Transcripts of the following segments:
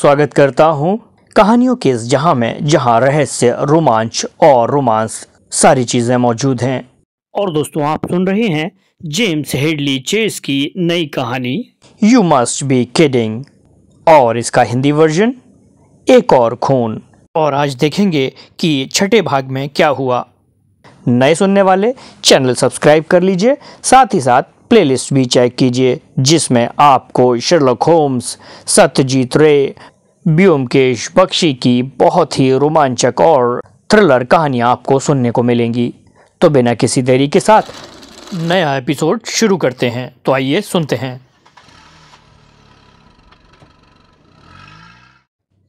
स्वागत करता हूँ कहानियों के इस जहाँ में जहाँ रहस्य रोमांच और रोमांस सारी चीज़ें मौजूद हैं और दोस्तों आप सुन रहे हैं जेम्स हेडली चेस की नई कहानी यू मस्ट बी किडिंग और इसका हिंदी वर्जन एक और खून और आज देखेंगे कि छठे भाग में क्या हुआ नए सुनने वाले चैनल सब्सक्राइब कर लीजिए साथ ही साथ प्लेलिस्ट भी चेक कीजिए जिसमें आपको शर्लक होम्स सत्यजीत रे ब्योमकेश बख्शी की बहुत ही रोमांचक और थ्रिलर कहानियाँ आपको सुनने को मिलेंगी तो बिना किसी देरी के साथ नया एपिसोड शुरू करते हैं तो आइए सुनते हैं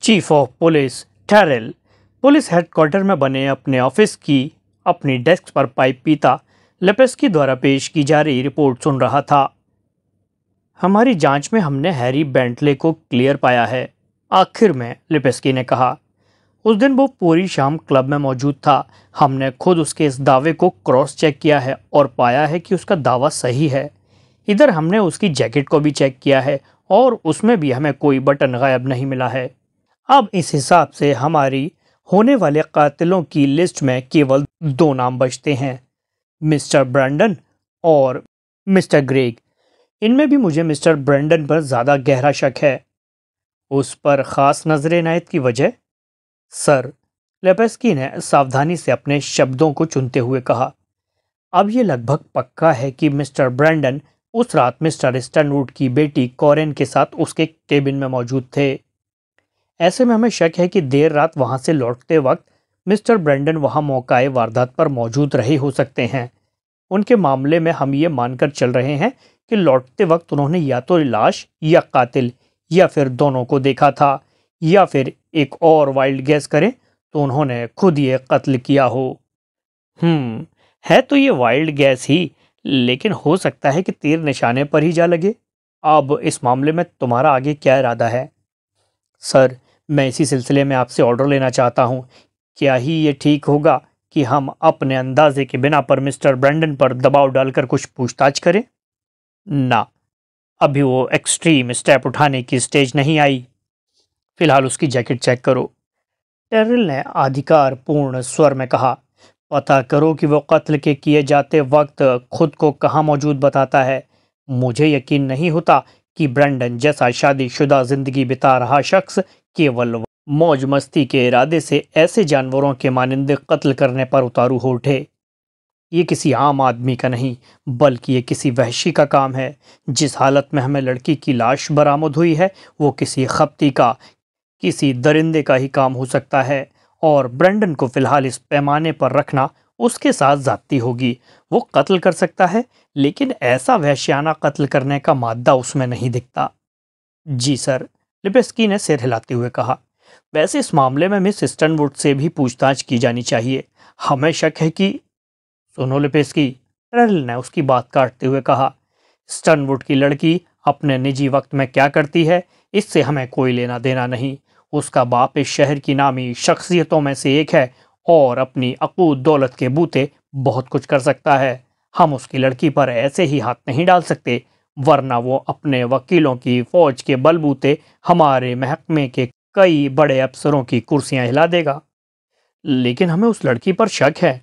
chief of police Terrell police headquarter में बने अपने ऑफिस की अपनी डेस्क पर पाइप पीता लेपेस्की द्वारा पेश की जा रही रिपोर्ट सुन रहा था हमारी जांच में हमने हैरी बेंटले को क्लियर पाया है आखिर में लिपेस्की ने कहा उस दिन वो पूरी शाम क्लब में मौजूद था हमने खुद उसके इस दावे को क्रॉस चेक किया है और पाया है कि उसका दावा सही है इधर हमने उसकी जैकेट को भी चेक किया है और उसमें भी हमें कोई बटन गायब नहीं मिला है अब इस हिसाब से हमारी होने वाले कातिलों की लिस्ट में केवल दो नाम बचते हैं मिस्टर ब्रैंडन और मिस्टर ग्रेग इनमें भी मुझे मिस्टर ब्रैंडन पर ज़्यादा गहरा शक है उस पर ख़ास नजर नायत की वजह सर लेपेस्की ने सावधानी से अपने शब्दों को चुनते हुए कहा अब ये लगभग पक्का है कि मिस्टर ब्रैंडन उस रात मिस्टर स्टनवुड की बेटी कॉरेन के साथ उसके केबिन में मौजूद थे ऐसे में हमें शक है कि देर रात वहां से लौटते वक्त मिस्टर ब्रेंडन वहां मौकाए वारदात पर मौजूद रहे हो सकते हैं उनके मामले में हम ये मानकर चल रहे हैं कि लौटते वक्त उन्होंने या तो लाश या कातिल या फिर दोनों को देखा था या फिर एक और वाइल्ड गैस करें तो उन्होंने खुद ये कत्ल किया हो हम्म है तो ये वाइल्ड गैस ही लेकिन हो सकता है कि तीर निशाने पर ही जा लगे अब इस मामले में तुम्हारा आगे क्या इरादा है सर मैं इसी सिलसिले में आपसे ऑर्डर लेना चाहता हूँ क्या ही ये ठीक होगा कि हम अपने अंदाजे के बिना पर मिस्टर ब्रैंडन पर दबाव डालकर कुछ पूछताछ करें ना अभी वो एक्सट्रीम स्टेप उठाने की स्टेज नहीं आई फिलहाल उसकी जैकेट चेक करो टेरल ने अधिकार पूर्ण स्वर में कहा पता करो कि वो कत्ल के किए जाते वक्त खुद को कहाँ मौजूद बताता है मुझे यकीन नहीं होता कि ब्रैंडन जैसा शादीशुदा जिंदगी बिता रहा शख्स केवल मौज मस्ती के इरादे से ऐसे जानवरों के मानंदे कत्ल करने पर उतारू हो उठे ये किसी आम आदमी का नहीं बल्कि ये किसी वहशी का काम है जिस हालत में हमें लड़की की लाश बरामद हुई है वो किसी खपती का किसी दरिंदे का ही काम हो सकता है और ब्रेंडन को फ़िलहाल इस पैमाने पर रखना उसके साथ जाती होगी वो कत्ल कर सकता है लेकिन ऐसा वहशियाना कत्ल करने का मादा उसमें नहीं दिखता जी सर लिपेस्की ने सिर हिलाते हुए कहा वैसे इस मामले में मिस स्टनवुड से भी पूछताछ की जानी चाहिए हमें शक है कि सोनो लिपेस्की रैल ने उसकी बात काटते हुए कहा स्टनवुड की लड़की अपने निजी वक्त में क्या करती है इससे हमें कोई लेना देना नहीं उसका बाप इस शहर की नामी शख्सियतों में से एक है और अपनी अकूत दौलत के बूते बहुत कुछ कर सकता है हम उसकी लड़की पर ऐसे ही हाथ नहीं डाल सकते वरना वो अपने वकीलों की फौज के बलबूते हमारे महकमे के कई बड़े अफसरों की कुर्सियां हिला देगा लेकिन हमें उस लड़की पर शक है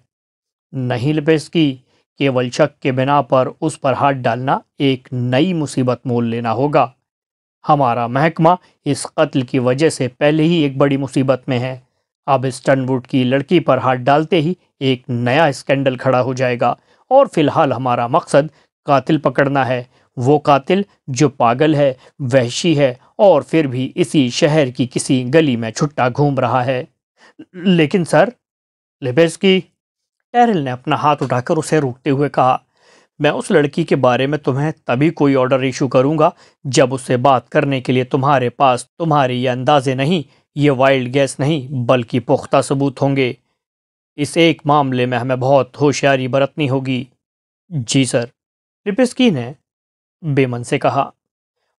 नहीं की केवल शक के बिना पर उस पर हाथ डालना एक नई मुसीबत मोल लेना होगा हमारा महकमा इस कत्ल की वजह से पहले ही एक बड़ी मुसीबत में है अब स्टनवुड की लड़की पर हाथ डालते ही एक नया स्कैंडल खड़ा हो जाएगा और फिलहाल हमारा मकसद कातिल पकड़ना है वो कातिल जो पागल है वहशी है और फिर भी इसी शहर की किसी गली में छुट्टा घूम रहा है लेकिन सर की टैरल ने अपना हाथ उठाकर उसे रोकते हुए कहा मैं उस लड़की के बारे में तुम्हें तभी कोई ऑर्डर इशू करूंगा जब उससे बात करने के लिए तुम्हारे पास तुम्हारे ये अंदाजे नहीं ये वाइल्ड गैस नहीं बल्कि पुख्ता सबूत होंगे इस एक मामले में हमें बहुत होशियारी बरतनी होगी जी सर लिपिस्की ने बेमन से कहा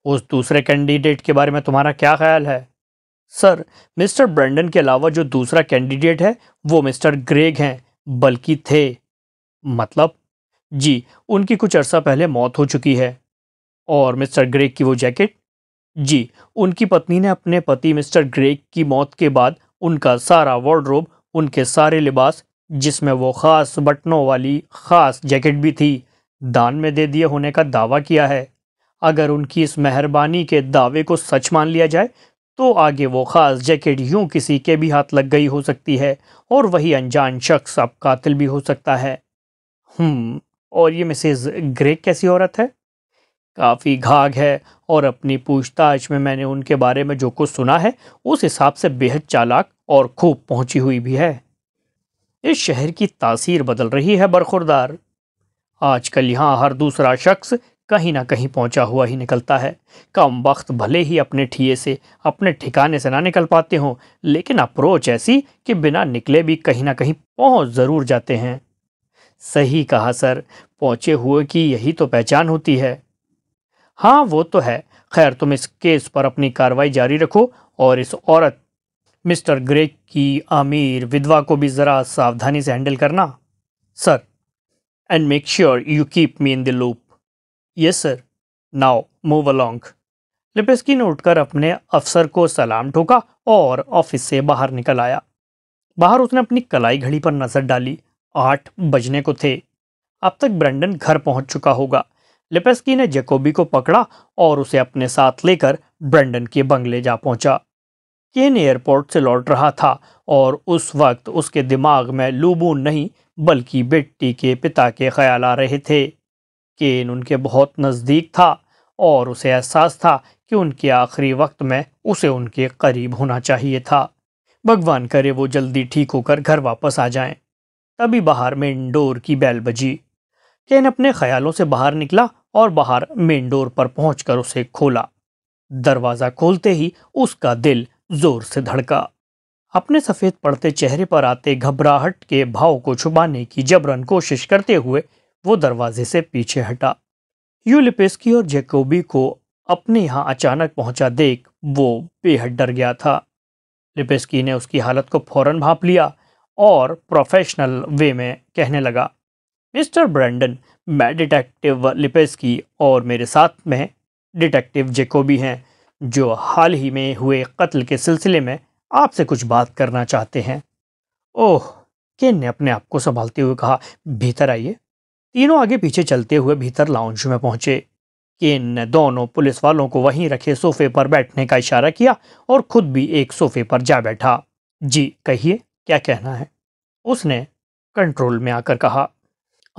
उस दूसरे कैंडिडेट के बारे में तुम्हारा क्या ख्याल है सर मिस्टर ब्रेंडन के अलावा जो दूसरा कैंडिडेट है वो मिस्टर ग्रेग हैं बल्कि थे मतलब जी उनकी कुछ अरसा पहले मौत हो चुकी है और मिस्टर ग्रेग की वो जैकेट जी उनकी पत्नी ने अपने पति मिस्टर ग्रेग की मौत के बाद उनका सारा वार्ड्रोब उनके सारे लिबास जिसमें वो ख़ास बटनों वाली ख़ास जैकेट भी थी दान में दे दिए होने का दावा किया है अगर उनकी इस मेहरबानी के दावे को सच मान लिया जाए तो आगे वो ख़ास जैकेट यूं किसी के भी हाथ लग गई हो सकती है और वही अनजान शख्स अब कातिल भी हो सकता है और ये मिसेज ग्रेक कैसी औरत है काफ़ी घाघ है और अपनी पूछताछ में मैंने उनके बारे में जो कुछ सुना है उस हिसाब से बेहद चालाक और खूब पहुंची हुई भी है इस शहर की तासीर बदल रही है बरखुरदार आजकल यहाँ हर दूसरा शख्स कहीं ना कहीं पहुंचा हुआ ही निकलता है कम वक्त भले ही अपने ठिए से अपने ठिकाने से ना निकल पाते हों लेकिन अप्रोच ऐसी कि बिना निकले भी कहीं ना कहीं पहुंच ज़रूर जाते हैं सही कहा सर पहुंचे हुए की यही तो पहचान होती है हाँ वो तो है खैर तुम इस केस पर अपनी कार्रवाई जारी रखो और इस औरत मिस्टर ग्रेक की आमिर विधवा को भी ज़रा सावधानी से हैंडल करना sir and make sure you keep me in the loop. Yes, sir. Now move along. Lipski ने उठकर अपने अफसर को सलाम ठोका और ऑफिस से बाहर निकल आया बाहर उसने अपनी कलाई घड़ी पर नज़र डाली आठ बजने को थे अब तक ब्रेंडन घर पहुंच चुका होगा लिपेस्की ने जेकोबी को पकड़ा और उसे अपने साथ लेकर ब्रेंडन के बंगले जा पहुंचा केन एयरपोर्ट से लौट रहा था और उस वक्त उसके दिमाग में लूबू नहीं बल्कि बेटी के पिता के ख्याल आ रहे थे केन उनके बहुत नज़दीक था और उसे एहसास था कि उनके आखिरी वक्त में उसे उनके करीब होना चाहिए था भगवान करे वो जल्दी ठीक होकर घर वापस आ जाएं। तभी बाहर मेन डोर की बैल बजी केन अपने ख्यालों से बाहर निकला और बाहर मेन डोर पर पहुंचकर उसे खोला दरवाज़ा खोलते ही उसका दिल ज़ोर से धड़का अपने सफ़ेद पड़ते चेहरे पर आते घबराहट के भाव को छुपाने की जबरन कोशिश करते हुए वो दरवाजे से पीछे हटा यूलिपेस्की और जैकोबी को अपने यहाँ अचानक पहुँचा देख वो बेहद डर गया था लिपेस्की ने उसकी हालत को फौरन भाप लिया और प्रोफेशनल वे में कहने लगा मिस्टर ब्रैंडन मैं डिटेक्टिव लिपेस्की और मेरे साथ में डिटेक्टिव जेकोबी हैं जो हाल ही में हुए कत्ल के सिलसिले में आपसे कुछ बात करना चाहते हैं ओह केन ने अपने आप को संभालते हुए कहा भीतर आइए तीनों आगे पीछे चलते हुए भीतर लाउंज में पहुंचे केन ने दोनों पुलिस वालों को वहीं रखे सोफे पर बैठने का इशारा किया और खुद भी एक सोफे पर जा बैठा जी कहिए क्या कहना है उसने कंट्रोल में आकर कहा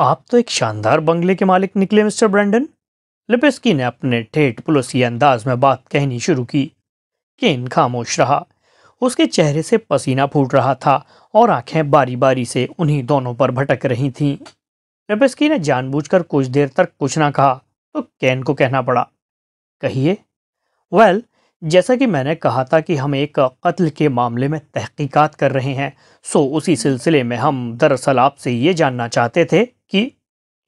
आप तो एक शानदार बंगले के मालिक निकले मिस्टर ब्रैंडन लिपिस्की ने अपने ठेठ पुलिस अंदाज में बात कहनी शुरू की केन खामोश रहा उसके चेहरे से पसीना फूट रहा था और आंखें बारी बारी से उन्हीं दोनों पर भटक रही थीं रेबेस्की ने जानबूझकर कुछ देर तक कुछ ना कहा तो कैन को कहना पड़ा कहिए वेल well, जैसा कि मैंने कहा था कि हम एक कत्ल के मामले में तहकीकात कर रहे हैं सो उसी सिलसिले में हम दरअसल आपसे ये जानना चाहते थे कि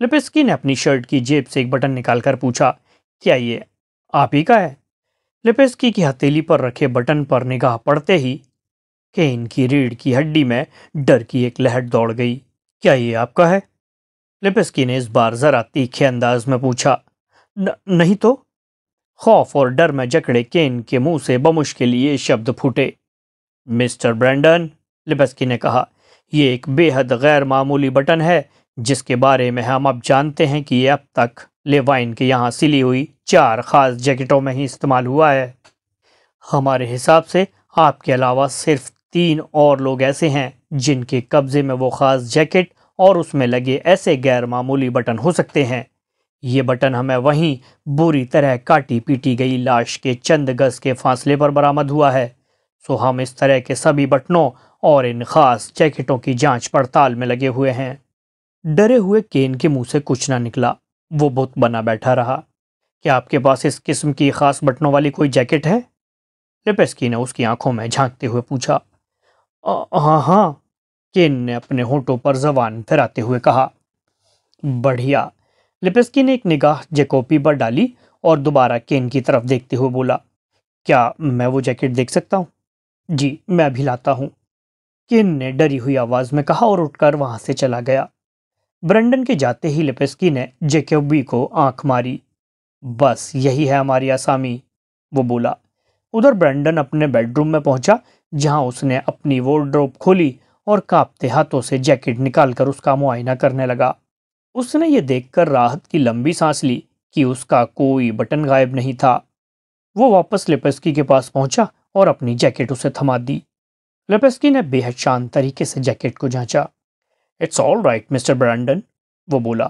लिपिस्की ने अपनी शर्ट की जेब से एक बटन निकालकर पूछा क्या ये आप ही का है लिपेस्की की हथेली पर रखे बटन पर निगाह पड़ते ही केन की रीढ़ की हड्डी में डर की एक लहर दौड़ गई क्या ये आपका है लिपेस्की ने इस बार जरा तीखे अंदाज में पूछा न, नहीं तो खौफ और डर में जकड़े केन के मुंह से बमुश्किल ये शब्द फूटे मिस्टर ब्रैंडन लिपेस्की ने कहा यह एक बेहद गैर मामूली बटन है जिसके बारे में हम अब जानते हैं कि ये अब तक लेवाइन के यहाँ सिली हुई चार ख़ास जैकेटों में ही इस्तेमाल हुआ है हमारे हिसाब से आपके अलावा सिर्फ तीन और लोग ऐसे हैं जिनके कब्ज़े में वो ख़ास जैकेट और उसमें लगे ऐसे गैर मामूली बटन हो सकते हैं ये बटन हमें वहीं बुरी तरह काटी पीटी गई लाश के चंद गज के फासले पर बरामद हुआ है सो हम इस तरह के सभी बटनों और इन ख़ास जैकेटों की जांच पड़ताल में लगे हुए हैं डरे हुए केन के मुंह से कुछ ना निकला वो बुत बना बैठा रहा क्या आपके पास इस किस्म की ख़ास बटनों वाली कोई जैकेट है लिपेस्की ने उसकी आंखों में झांकते हुए पूछा हाँ हाँ केन ने अपने होठों पर जबान फिराते हुए कहा बढ़िया लिपेस्की ने एक निगाह जेकोपी पर डाली और दोबारा केन की तरफ देखते हुए बोला क्या मैं वो जैकेट देख सकता हूँ जी मैं अभी लाता हूँ केन ने डरी हुई आवाज़ में कहा और उठकर वहाँ से चला गया ब्रंडन के जाते ही लिपेस्की ने जेकेबी को आंख मारी बस यही है हमारी आसामी वो बोला उधर ब्रंडन अपने बेडरूम में पहुंचा जहां उसने अपनी वोर्ड्रोप खोली और कांपते हाथों से जैकेट निकालकर उसका मुआयना करने लगा उसने ये देखकर राहत की लंबी सांस ली कि उसका कोई बटन गायब नहीं था वो वापस लिपेस्की के पास पहुंचा और अपनी जैकेट उसे थमा दी लिपेस्की ने बेहद शांत तरीके से जैकेट को जांचा it's all right mister Brandon वो बोला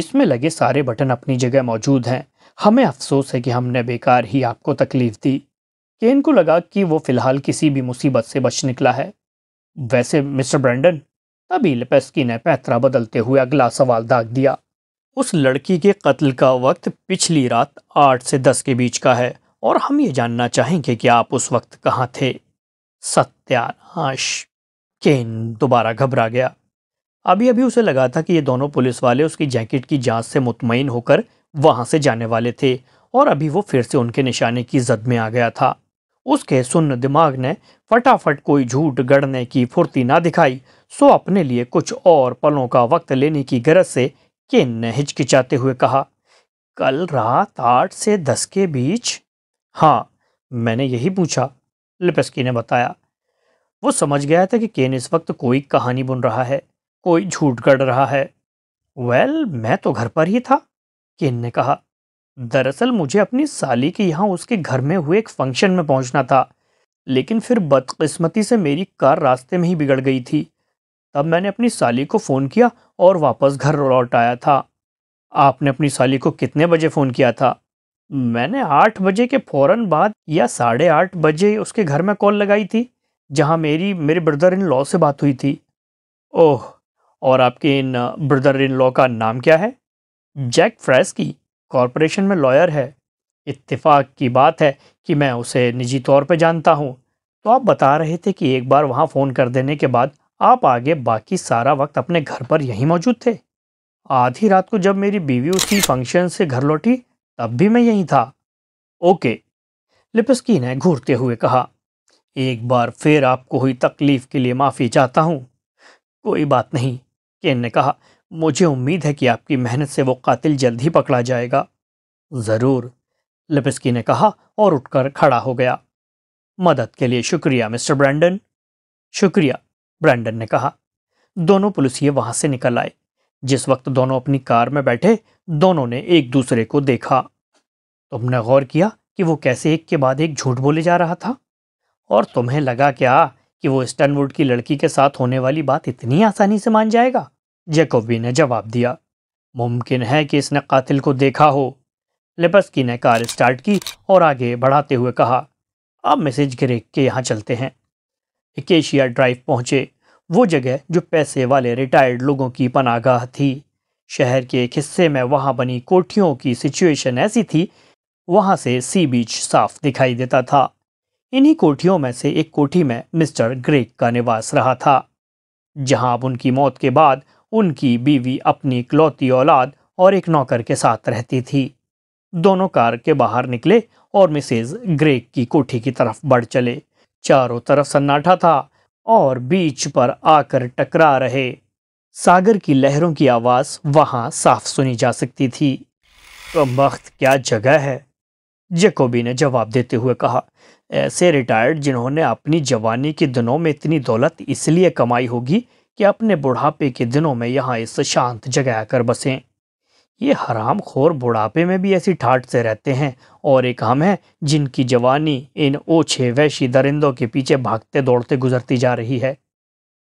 इसमें लगे सारे बटन अपनी जगह मौजूद हैं हमें अफसोस है कि हमने बेकार ही आपको तकलीफ दी केन को लगा कि वो फिलहाल किसी भी मुसीबत से बच निकला है वैसे मिस्टर ब्रांडन तभी लपेस्की ने पैतरा बदलते हुए अगला सवाल दाग दिया उस लड़की के कत्ल का वक्त पिछली रात आठ से दस के बीच का है और हम ये जानना चाहेंगे कि आप उस वक्त कहाँ थे सत्यानाश केन दोबारा घबरा गया अभी अभी उसे लगा था कि ये दोनों पुलिस वाले उसकी जैकेट की जांच से मुतमिन होकर वहां से जाने वाले थे और अभी वो फिर से उनके निशाने की जद में आ गया था उसके सुन्न दिमाग ने फटाफट कोई झूठ गढ़ने की फुर्ती ना दिखाई सो अपने लिए कुछ और पलों का वक्त लेने की गरज से केन ने हिचकिचाते हुए कहा कल रात आठ से दस के बीच हाँ मैंने यही पूछा लिपस्की ने बताया वो समझ गया था कि केन इस वक्त कोई कहानी बुन रहा है कोई झूठ गढ़ रहा है वेल मैं तो घर पर ही था किन ने कहा दरअसल मुझे अपनी साली के यहाँ उसके घर में हुए एक फंक्शन में पहुँचना था लेकिन फिर बदकिस्मती से मेरी कार रास्ते में ही बिगड़ गई थी तब मैंने अपनी साली को फ़ोन किया और वापस घर लौट आया था आपने अपनी साली को कितने बजे फ़ोन किया था मैंने आठ बजे के फ़ौर बाद या साढ़े आठ बजे उसके घर में कॉल लगाई थी जहाँ मेरी मेरे ब्रदर इन लॉ से बात हुई थी ओह और आपके इन ब्रदर इन लॉ का नाम क्या है जैक फ्रेस्की कॉरपोरेशन में लॉयर है इत्तेफाक की बात है कि मैं उसे निजी तौर पर जानता हूँ तो आप बता रहे थे कि एक बार वहाँ फ़ोन कर देने के बाद आप आगे बाकी सारा वक्त अपने घर पर यहीं मौजूद थे आधी रात को जब मेरी बीवी उसकी फंक्शन से घर लौटी तब भी मैं यहीं था ओके लिपस्की ने घूरते हुए कहा एक बार फिर आपको हुई तकलीफ़ के लिए माफ़ी चाहता हूँ कोई बात नहीं केन ने कहा मुझे उम्मीद है कि आपकी मेहनत से वो कातिल जल्द ही पकड़ा जाएगा ज़रूर लिपिस्की ने कहा और उठकर खड़ा हो गया मदद के लिए शुक्रिया मिस्टर ब्रैंडन शुक्रिया ब्रैंडन ने कहा दोनों पुलिसिये वहां से निकल आए जिस वक्त दोनों अपनी कार में बैठे दोनों ने एक दूसरे को देखा तुमने गौर किया कि वो कैसे एक के बाद एक झूठ बोले जा रहा था और तुम्हें लगा क्या कि वो स्टनवुड की लड़की के साथ होने वाली बात इतनी आसानी से मान जाएगा जैकोबी ने जवाब दिया मुमकिन है कि इसने कातिल को देखा हो लेपस्की ने कार स्टार्ट की और आगे बढ़ाते हुए कहा आप मैसेज ग्रेक के यहाँ चलते हैं एकेशिया ड्राइव पहुँचे वो जगह जो पैसे वाले रिटायर्ड लोगों की पनागाह थी शहर के एक हिस्से में वहाँ बनी कोठियों की सिचुएशन ऐसी थी वहाँ से सी बीच साफ दिखाई देता था इन्हीं कोठियों में से एक कोठी में मिस्टर ग्रेक का निवास रहा था जहाँ अब उनकी मौत के बाद उनकी बीवी अपनी इकलौती औलाद और एक नौकर के साथ रहती थी दोनों कार के बाहर निकले और मिसेज ग्रेक की कोठी की तरफ बढ़ चले चारों तरफ सन्नाटा था और बीच पर आकर टकरा रहे सागर की लहरों की आवाज़ वहां साफ सुनी जा सकती थी तो वक्त क्या जगह है जेकोबी ने जवाब देते हुए कहा ऐसे रिटायर्ड जिन्होंने अपनी जवानी के दिनों में इतनी दौलत इसलिए कमाई होगी कि अपने बुढ़ापे के दिनों में यहाँ इस शांत जगह आकर बसें ये हराम खोर बुढ़ापे में भी ऐसी ठाट से रहते हैं और एक हम हैं जिनकी जवानी इन ओछे वैशी दरिंदों के पीछे भागते दौड़ते गुजरती जा रही है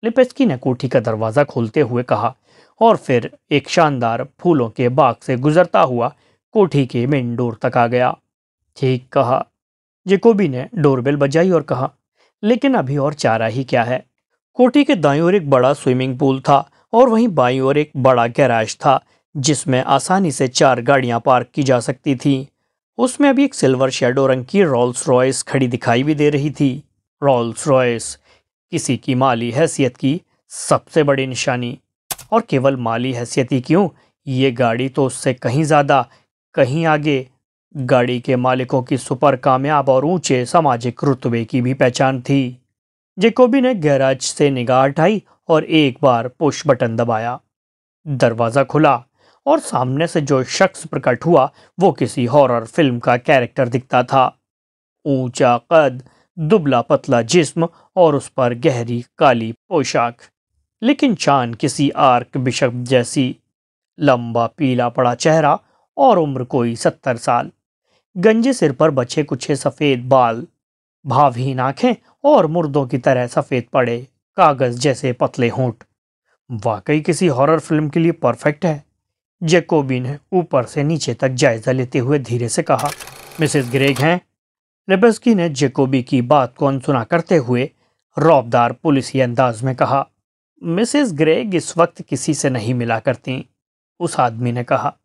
लिपेस्की ने कोठी का दरवाज़ा खोलते हुए कहा और फिर एक शानदार फूलों के बाग से गुजरता हुआ कोठी के मेन डोर तक आ गया ठीक कहा जेकोबी ने डोरबेल बजाई और कहा लेकिन अभी और चारा ही क्या है कोठी के दाई ओर एक बड़ा स्विमिंग पूल था और वहीं बाई ओर एक बड़ा गैराज था जिसमें आसानी से चार गाड़ियां पार्क की जा सकती थी उसमें अभी एक सिल्वर शेडो रंग की रॉल्स रॉयस खड़ी दिखाई भी दे रही थी रॉल्स रॉयस किसी की माली हैसियत की सबसे बड़ी निशानी और केवल माली हैसियत ही क्यों ये गाड़ी तो उससे कहीं ज़्यादा कहीं आगे गाड़ी के मालिकों की सुपर कामयाब और ऊंचे सामाजिक रुतबे की भी पहचान थी जेकोबी ने गैराज से निगाह उठाई और एक बार पुश बटन दबाया दरवाज़ा खुला और सामने से जो शख्स प्रकट हुआ वो किसी हॉरर फिल्म का कैरेक्टर दिखता था ऊंचा कद दुबला पतला जिस्म और उस पर गहरी काली पोशाक लेकिन चांद किसी आर्क बिशप जैसी लंबा पीला पड़ा चेहरा और उम्र कोई सत्तर साल गंजे सिर पर बचे कुछ सफ़ेद बाल भावहीन आंखें और मुर्दों की तरह सफेद पड़े कागज जैसे पतले होंठ वाकई किसी हॉरर फिल्म के लिए परफेक्ट है जेकोबी ने ऊपर से नीचे तक जायजा लेते हुए धीरे से कहा मिसेस ग्रेग हैं लेबस्की ने जेकोबी की बात को अनसुना करते हुए रौबदार पुलिसी अंदाज में कहा मिसेस ग्रेग इस वक्त किसी से नहीं मिला करती उस आदमी ने कहा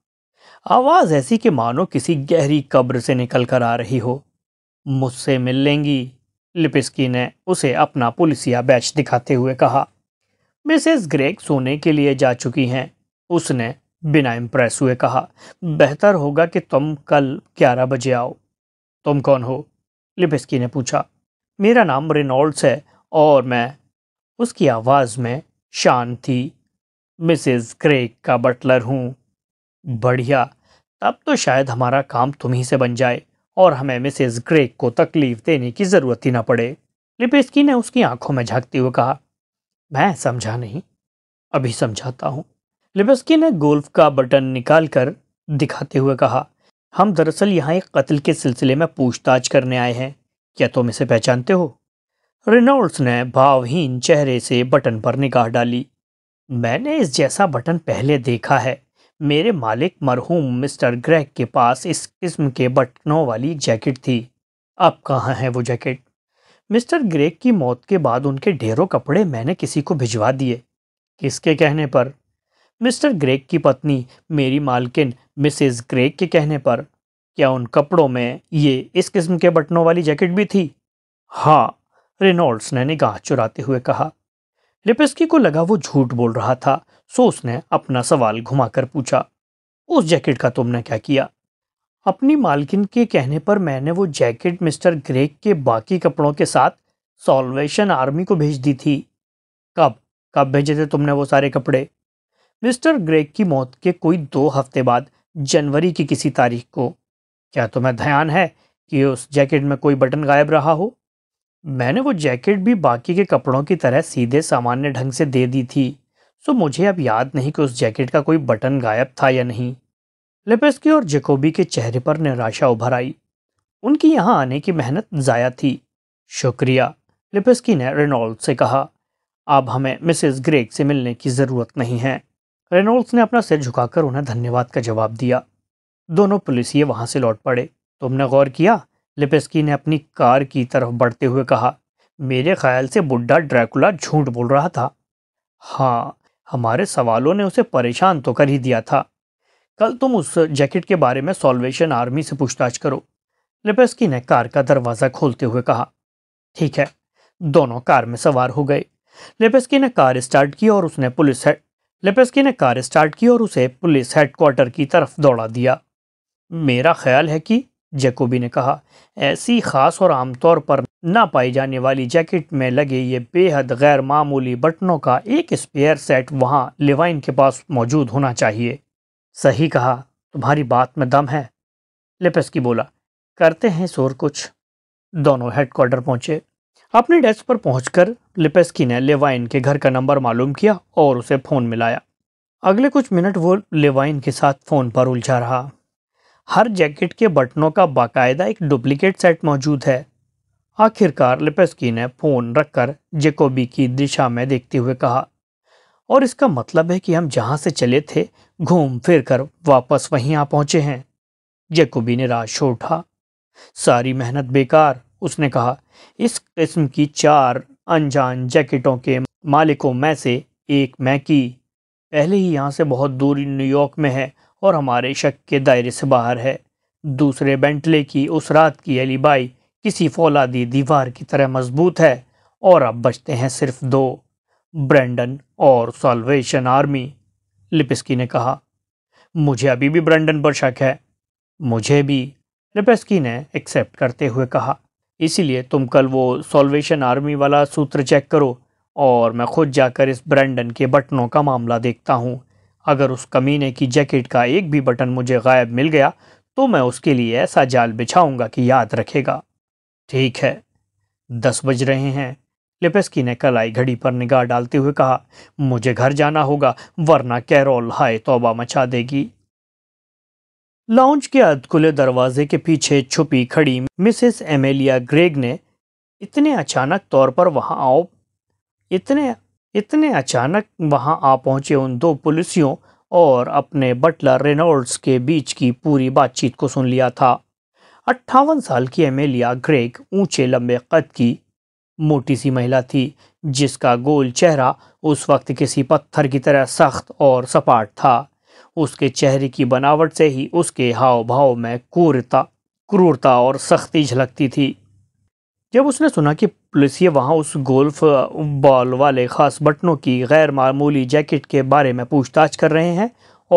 आवाज़ ऐसी कि मानो किसी गहरी कब्र से निकल कर आ रही हो मुझसे मिल लेंगी लिपिस्की ने उसे अपना पुलिसिया बैच दिखाते हुए कहा मिसेस ग्रेग सोने के लिए जा चुकी हैं उसने बिना इम्प्रेस हुए कहा बेहतर होगा कि तुम कल ग्यारह बजे आओ तुम कौन हो लिपिस्की ने पूछा मेरा नाम रेनॉल्ड्स है और मैं उसकी आवाज़ में शान थी मिसेस ग्रेग का बटलर हूँ बढ़िया तब तो शायद हमारा काम तुम्ही से बन जाए और हमें मिसेज ग्रेग को तकलीफ देने की जरूरत ही ना पड़े लिपेस्की ने उसकी आंखों में झांकते हुए कहा मैं समझा नहीं अभी समझाता हूँ लिपेस्की ने गोल्फ का बटन निकालकर दिखाते हुए कहा हम दरअसल यहाँ एक कत्ल के सिलसिले में पूछताछ करने आए हैं क्या तुम इसे पहचानते हो रेनोल्ड्स ने भावहीन चेहरे से बटन पर निगाह डाली मैंने इस जैसा बटन पहले देखा है मेरे मालिक मरहूम मिस्टर ग्रैग के पास इस किस्म के बटनों वाली जैकेट थी अब कहाँ है वो जैकेट मिस्टर ग्रेग की मौत के बाद उनके ढेरों कपड़े मैंने किसी को भिजवा दिए किसके कहने पर मिस्टर ग्रेग की पत्नी मेरी मालकिन मिसेस ग्रेग के कहने पर क्या उन कपड़ों में ये इस किस्म के बटनों वाली जैकेट भी थी हाँ रेनॉल्ड्स ने निगाह चुराते हुए कहा लिपिस्की को लगा वो झूठ बोल रहा था सो उसने अपना सवाल घुमाकर पूछा उस जैकेट का तुमने क्या किया अपनी मालकिन के कहने पर मैंने वो जैकेट मिस्टर ग्रेक के बाकी कपड़ों के साथ सॉल्वेशन आर्मी को भेज दी थी कब कब भेजे थे तुमने वो सारे कपड़े मिस्टर ग्रेक की मौत के कोई दो हफ्ते बाद जनवरी की किसी तारीख को क्या तुम्हें ध्यान है कि उस जैकेट में कोई बटन गायब रहा हो मैंने वो जैकेट भी बाकी के कपड़ों की तरह सीधे सामान्य ढंग से दे दी थी सो मुझे अब याद नहीं कि उस जैकेट का कोई बटन गायब था या नहीं लिपेस्की और जेकोबी के चेहरे पर निराशा उभर आई उनकी यहाँ आने की मेहनत ज़ाया थी शुक्रिया लिपेस्की ने रेनॉल्ड से कहा अब हमें मिसेस ग्रेग से मिलने की ज़रूरत नहीं है रेनॉल्ड्स ने अपना सिर झुकाकर उन्हें धन्यवाद का जवाब दिया दोनों ये वहाँ से लौट पड़े तुमने गौर किया लिपेस्की ने अपनी कार की तरफ बढ़ते हुए कहा मेरे ख्याल से बुढ़ा ड्रैकुला झूठ बोल रहा था हाँ हमारे सवालों ने उसे परेशान तो कर ही दिया था कल तुम उस जैकेट के बारे में सॉल्वेशन आर्मी से पूछताछ करो लेपेस्की ने कार का दरवाज़ा खोलते हुए कहा ठीक है दोनों कार में सवार हो गए लेपेस्की ने कार स्टार्ट की और उसने पुलिस हेड लेपेस्की ने कार स्टार्ट की और उसे पुलिस हेडक्वार्टर की तरफ दौड़ा दिया मेरा ख्याल है कि जैकोबी ने कहा ऐसी ख़ास और आमतौर पर ना पाई जाने वाली जैकेट में लगे ये बेहद गैर मामूली बटनों का एक स्पेयर सेट वहाँ लेवाइन के पास मौजूद होना चाहिए सही कहा तुम्हारी बात में दम है लेपेस्की बोला करते हैं शोर कुछ दोनों हेडक्वार्टर पहुंचे अपने डेस्क पर पहुंचकर लिपेस्की ने लेवाइन के घर का नंबर मालूम किया और उसे फ़ोन मिलाया अगले कुछ मिनट वो लेवाइन के साथ फ़ोन पर उलझा रहा हर जैकेट के बटनों का बाकायदा एक डुप्लीकेट सेट मौजूद है आखिरकार लिपेस्की ने फ़ोन रखकर जेकोबी की दिशा में देखते हुए कहा और इसका मतलब है कि हम जहाँ से चले थे घूम फिर कर वापस वहीं आ पहुँचे हैं जेकोबी ने राश उठा सारी मेहनत बेकार उसने कहा इस किस्म की चार अनजान जैकेटों के मालिकों में से एक मैं की पहले ही यहाँ से बहुत दूर न्यूयॉर्क में है और हमारे शक के दायरे से बाहर है दूसरे बेंटले की उस रात की अलीबाई किसी फौलादी दीवार की तरह मजबूत है और अब बचते हैं सिर्फ दो ब्रेंडन और सॉल्वेशन आर्मी लिपिस्की ने कहा मुझे अभी भी ब्रेंडन पर शक है मुझे भी लिपिस्की ने एक्सेप्ट करते हुए कहा इसीलिए तुम कल वो सॉल्वेशन आर्मी वाला सूत्र चेक करो और मैं खुद जाकर इस ब्रेंडन के बटनों का मामला देखता हूँ अगर उस कमीने की जैकेट का एक भी बटन मुझे गायब मिल गया तो मैं उसके लिए ऐसा जाल बिछाऊंगा कि याद रखेगा ठीक है दस बज रहे हैं लिपेस्की ने कल आई घड़ी पर निगाह डालते हुए कहा मुझे घर जाना होगा वरना कैरोल हाय तोबा मचा देगी लाउंज के अधकुले दरवाजे के पीछे छुपी खड़ी मिसेस एमेलिया ग्रेग ने इतने अचानक तौर पर वहां आओ इतने इतने अचानक वहां आ पहुंचे उन दो पुलिसियों और अपने बटलर रेनोल्ड्स के बीच की पूरी बातचीत को सुन लिया था अट्ठावन साल की एमेलिया ग्रेग ऊंचे लंबे कद की मोटी सी महिला थी जिसका गोल चेहरा उस वक्त किसी पत्थर की तरह सख्त और सपाट था उसके चेहरे की बनावट से ही उसके हाव भाव में क्रूरता क्रूरता और सख्ती झलकती थी जब उसने सुना कि पुलिस ये वहाँ उस गोल्फ बॉल वाले ख़ास बटनों की गैर मामूली जैकेट के बारे में पूछताछ कर रहे हैं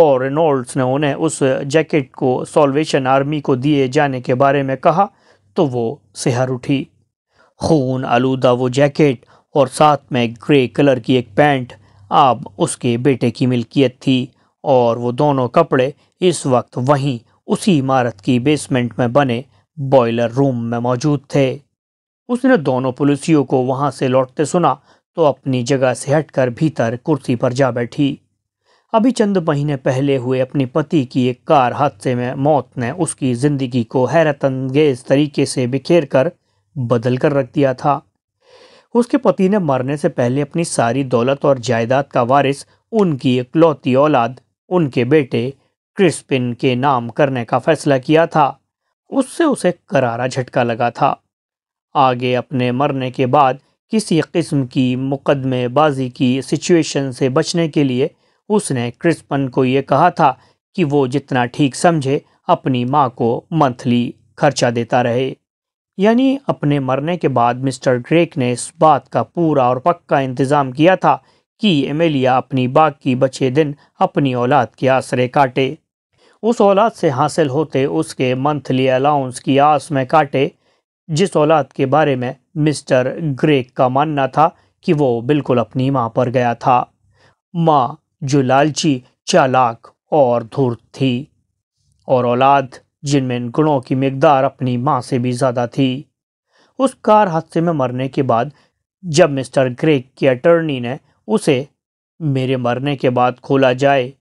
और रेनोल्ड्स ने उन्हें उस जैकेट को सॉल्वेशन आर्मी को दिए जाने के बारे में कहा तो वो सिहर उठी खून आलूदा वो जैकेट और साथ में ग्रे कलर की एक पैंट अब उसके बेटे की मिल्कियत थी और वो दोनों कपड़े इस वक्त वहीं उसी इमारत की बेसमेंट में बने बॉयलर रूम में मौजूद थे उसने दोनों पुलिसियों को वहां से लौटते सुना तो अपनी जगह से हटकर भीतर कुर्सी पर जा बैठी अभी चंद महीने पहले हुए अपने पति की एक कार हादसे में मौत ने उसकी ज़िंदगी को हैरतअंगेज तरीके से बिखेर कर बदल कर रख दिया था उसके पति ने मरने से पहले अपनी सारी दौलत और जायदाद का वारिस उनकी इकलौती औलाद उनके बेटे क्रिस्पिन के नाम करने का फैसला किया था उससे उसे करारा झटका लगा था आगे अपने मरने के बाद किसी किस्म की मुकदमेबाजी की सिचुएशन से बचने के लिए उसने क्रिस्पन को ये कहा था कि वो जितना ठीक समझे अपनी माँ को मंथली खर्चा देता रहे यानी अपने मरने के बाद मिस्टर ग्रेक ने इस बात का पूरा और पक्का इंतज़ाम किया था कि एमेलिया अपनी बाकी बचे दिन अपनी औलाद के आसरे काटे उस औलाद से हासिल होते उसके मंथली अलाउंस की आस में काटे जिस औलाद के बारे में मिस्टर ग्रेक का मानना था कि वो बिल्कुल अपनी माँ पर गया था माँ जो लालची चालाक और धूर्त थी और औलाद जिनमें इन गुणों की मकदार अपनी माँ से भी ज़्यादा थी उस कार हादसे में मरने के बाद जब मिस्टर ग्रेक की अटर्नी ने उसे मेरे मरने के बाद खोला जाए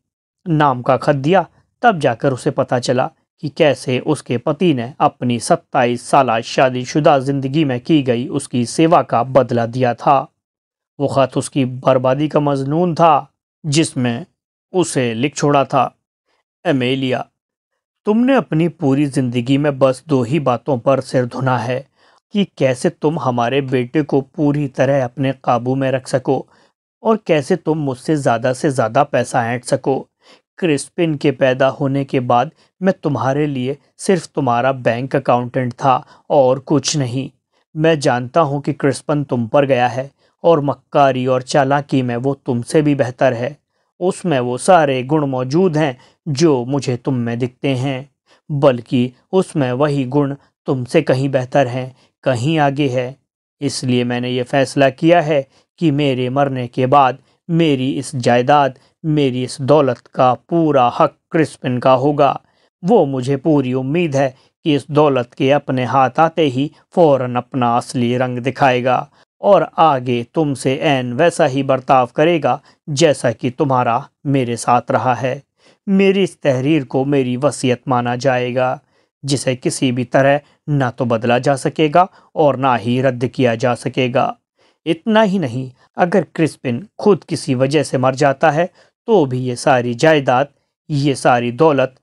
नाम का खत दिया तब जाकर उसे पता चला कि कैसे उसके पति ने अपनी 27 साल शादीशुदा ज़िंदगी में की गई उसकी सेवा का बदला दिया था वो ख़त उसकी बर्बादी का मजनून था जिसमें उसे लिख छोड़ा था एमेलिया तुमने अपनी पूरी ज़िंदगी में बस दो ही बातों पर सिर धुना है कि कैसे तुम हमारे बेटे को पूरी तरह अपने काबू में रख सको और कैसे तुम मुझसे ज़्यादा से ज़्यादा पैसा ऐंठ सको क्रिस्पिन के पैदा होने के बाद मैं तुम्हारे लिए सिर्फ तुम्हारा बैंक अकाउंटेंट था और कुछ नहीं मैं जानता हूँ कि क्रिस्पन तुम पर गया है और मक्कारी और चालाकी में वो तुमसे भी बेहतर है उसमें वो सारे गुण मौजूद हैं जो मुझे तुम में दिखते हैं बल्कि उसमें वही गुण तुमसे कहीं बेहतर हैं कहीं आगे है इसलिए मैंने ये फ़ैसला किया है कि मेरे मरने के बाद मेरी इस जायदाद मेरी इस दौलत का पूरा हक क्रिस्पिन का होगा वो मुझे पूरी उम्मीद है कि इस दौलत के अपने हाथ आते ही फौरन अपना असली रंग दिखाएगा और आगे तुमसे एन वैसा ही बर्ताव करेगा जैसा कि तुम्हारा मेरे साथ रहा है मेरी इस तहरीर को मेरी वसीयत माना जाएगा जिसे किसी भी तरह ना तो बदला जा सकेगा और ना ही रद्द किया जा सकेगा इतना ही नहीं अगर क्रिस्पिन खुद किसी वजह से मर जाता है तो भी ये सारी जायदाद ये सारी दौलत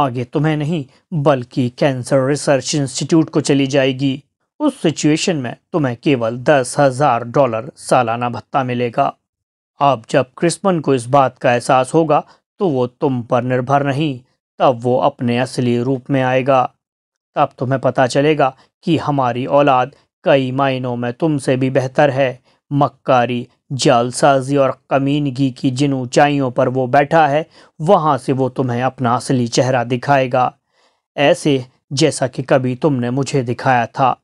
आगे तुम्हें नहीं बल्कि कैंसर रिसर्च इंस्टीट्यूट को चली जाएगी उस सिचुएशन में तुम्हें केवल दस हज़ार डॉलर सालाना भत्ता मिलेगा अब जब क्रिस्मन को इस बात का एहसास होगा तो वो तुम पर निर्भर नहीं तब वो अपने असली रूप में आएगा तब तुम्हें पता चलेगा कि हमारी औलाद कई मायनों में तुमसे भी बेहतर है मक्कारी जालसाजी और कमीनगी की जिन ऊंचाइयों पर वो बैठा है वहाँ से वो तुम्हें अपना असली चेहरा दिखाएगा ऐसे जैसा कि कभी तुमने मुझे दिखाया था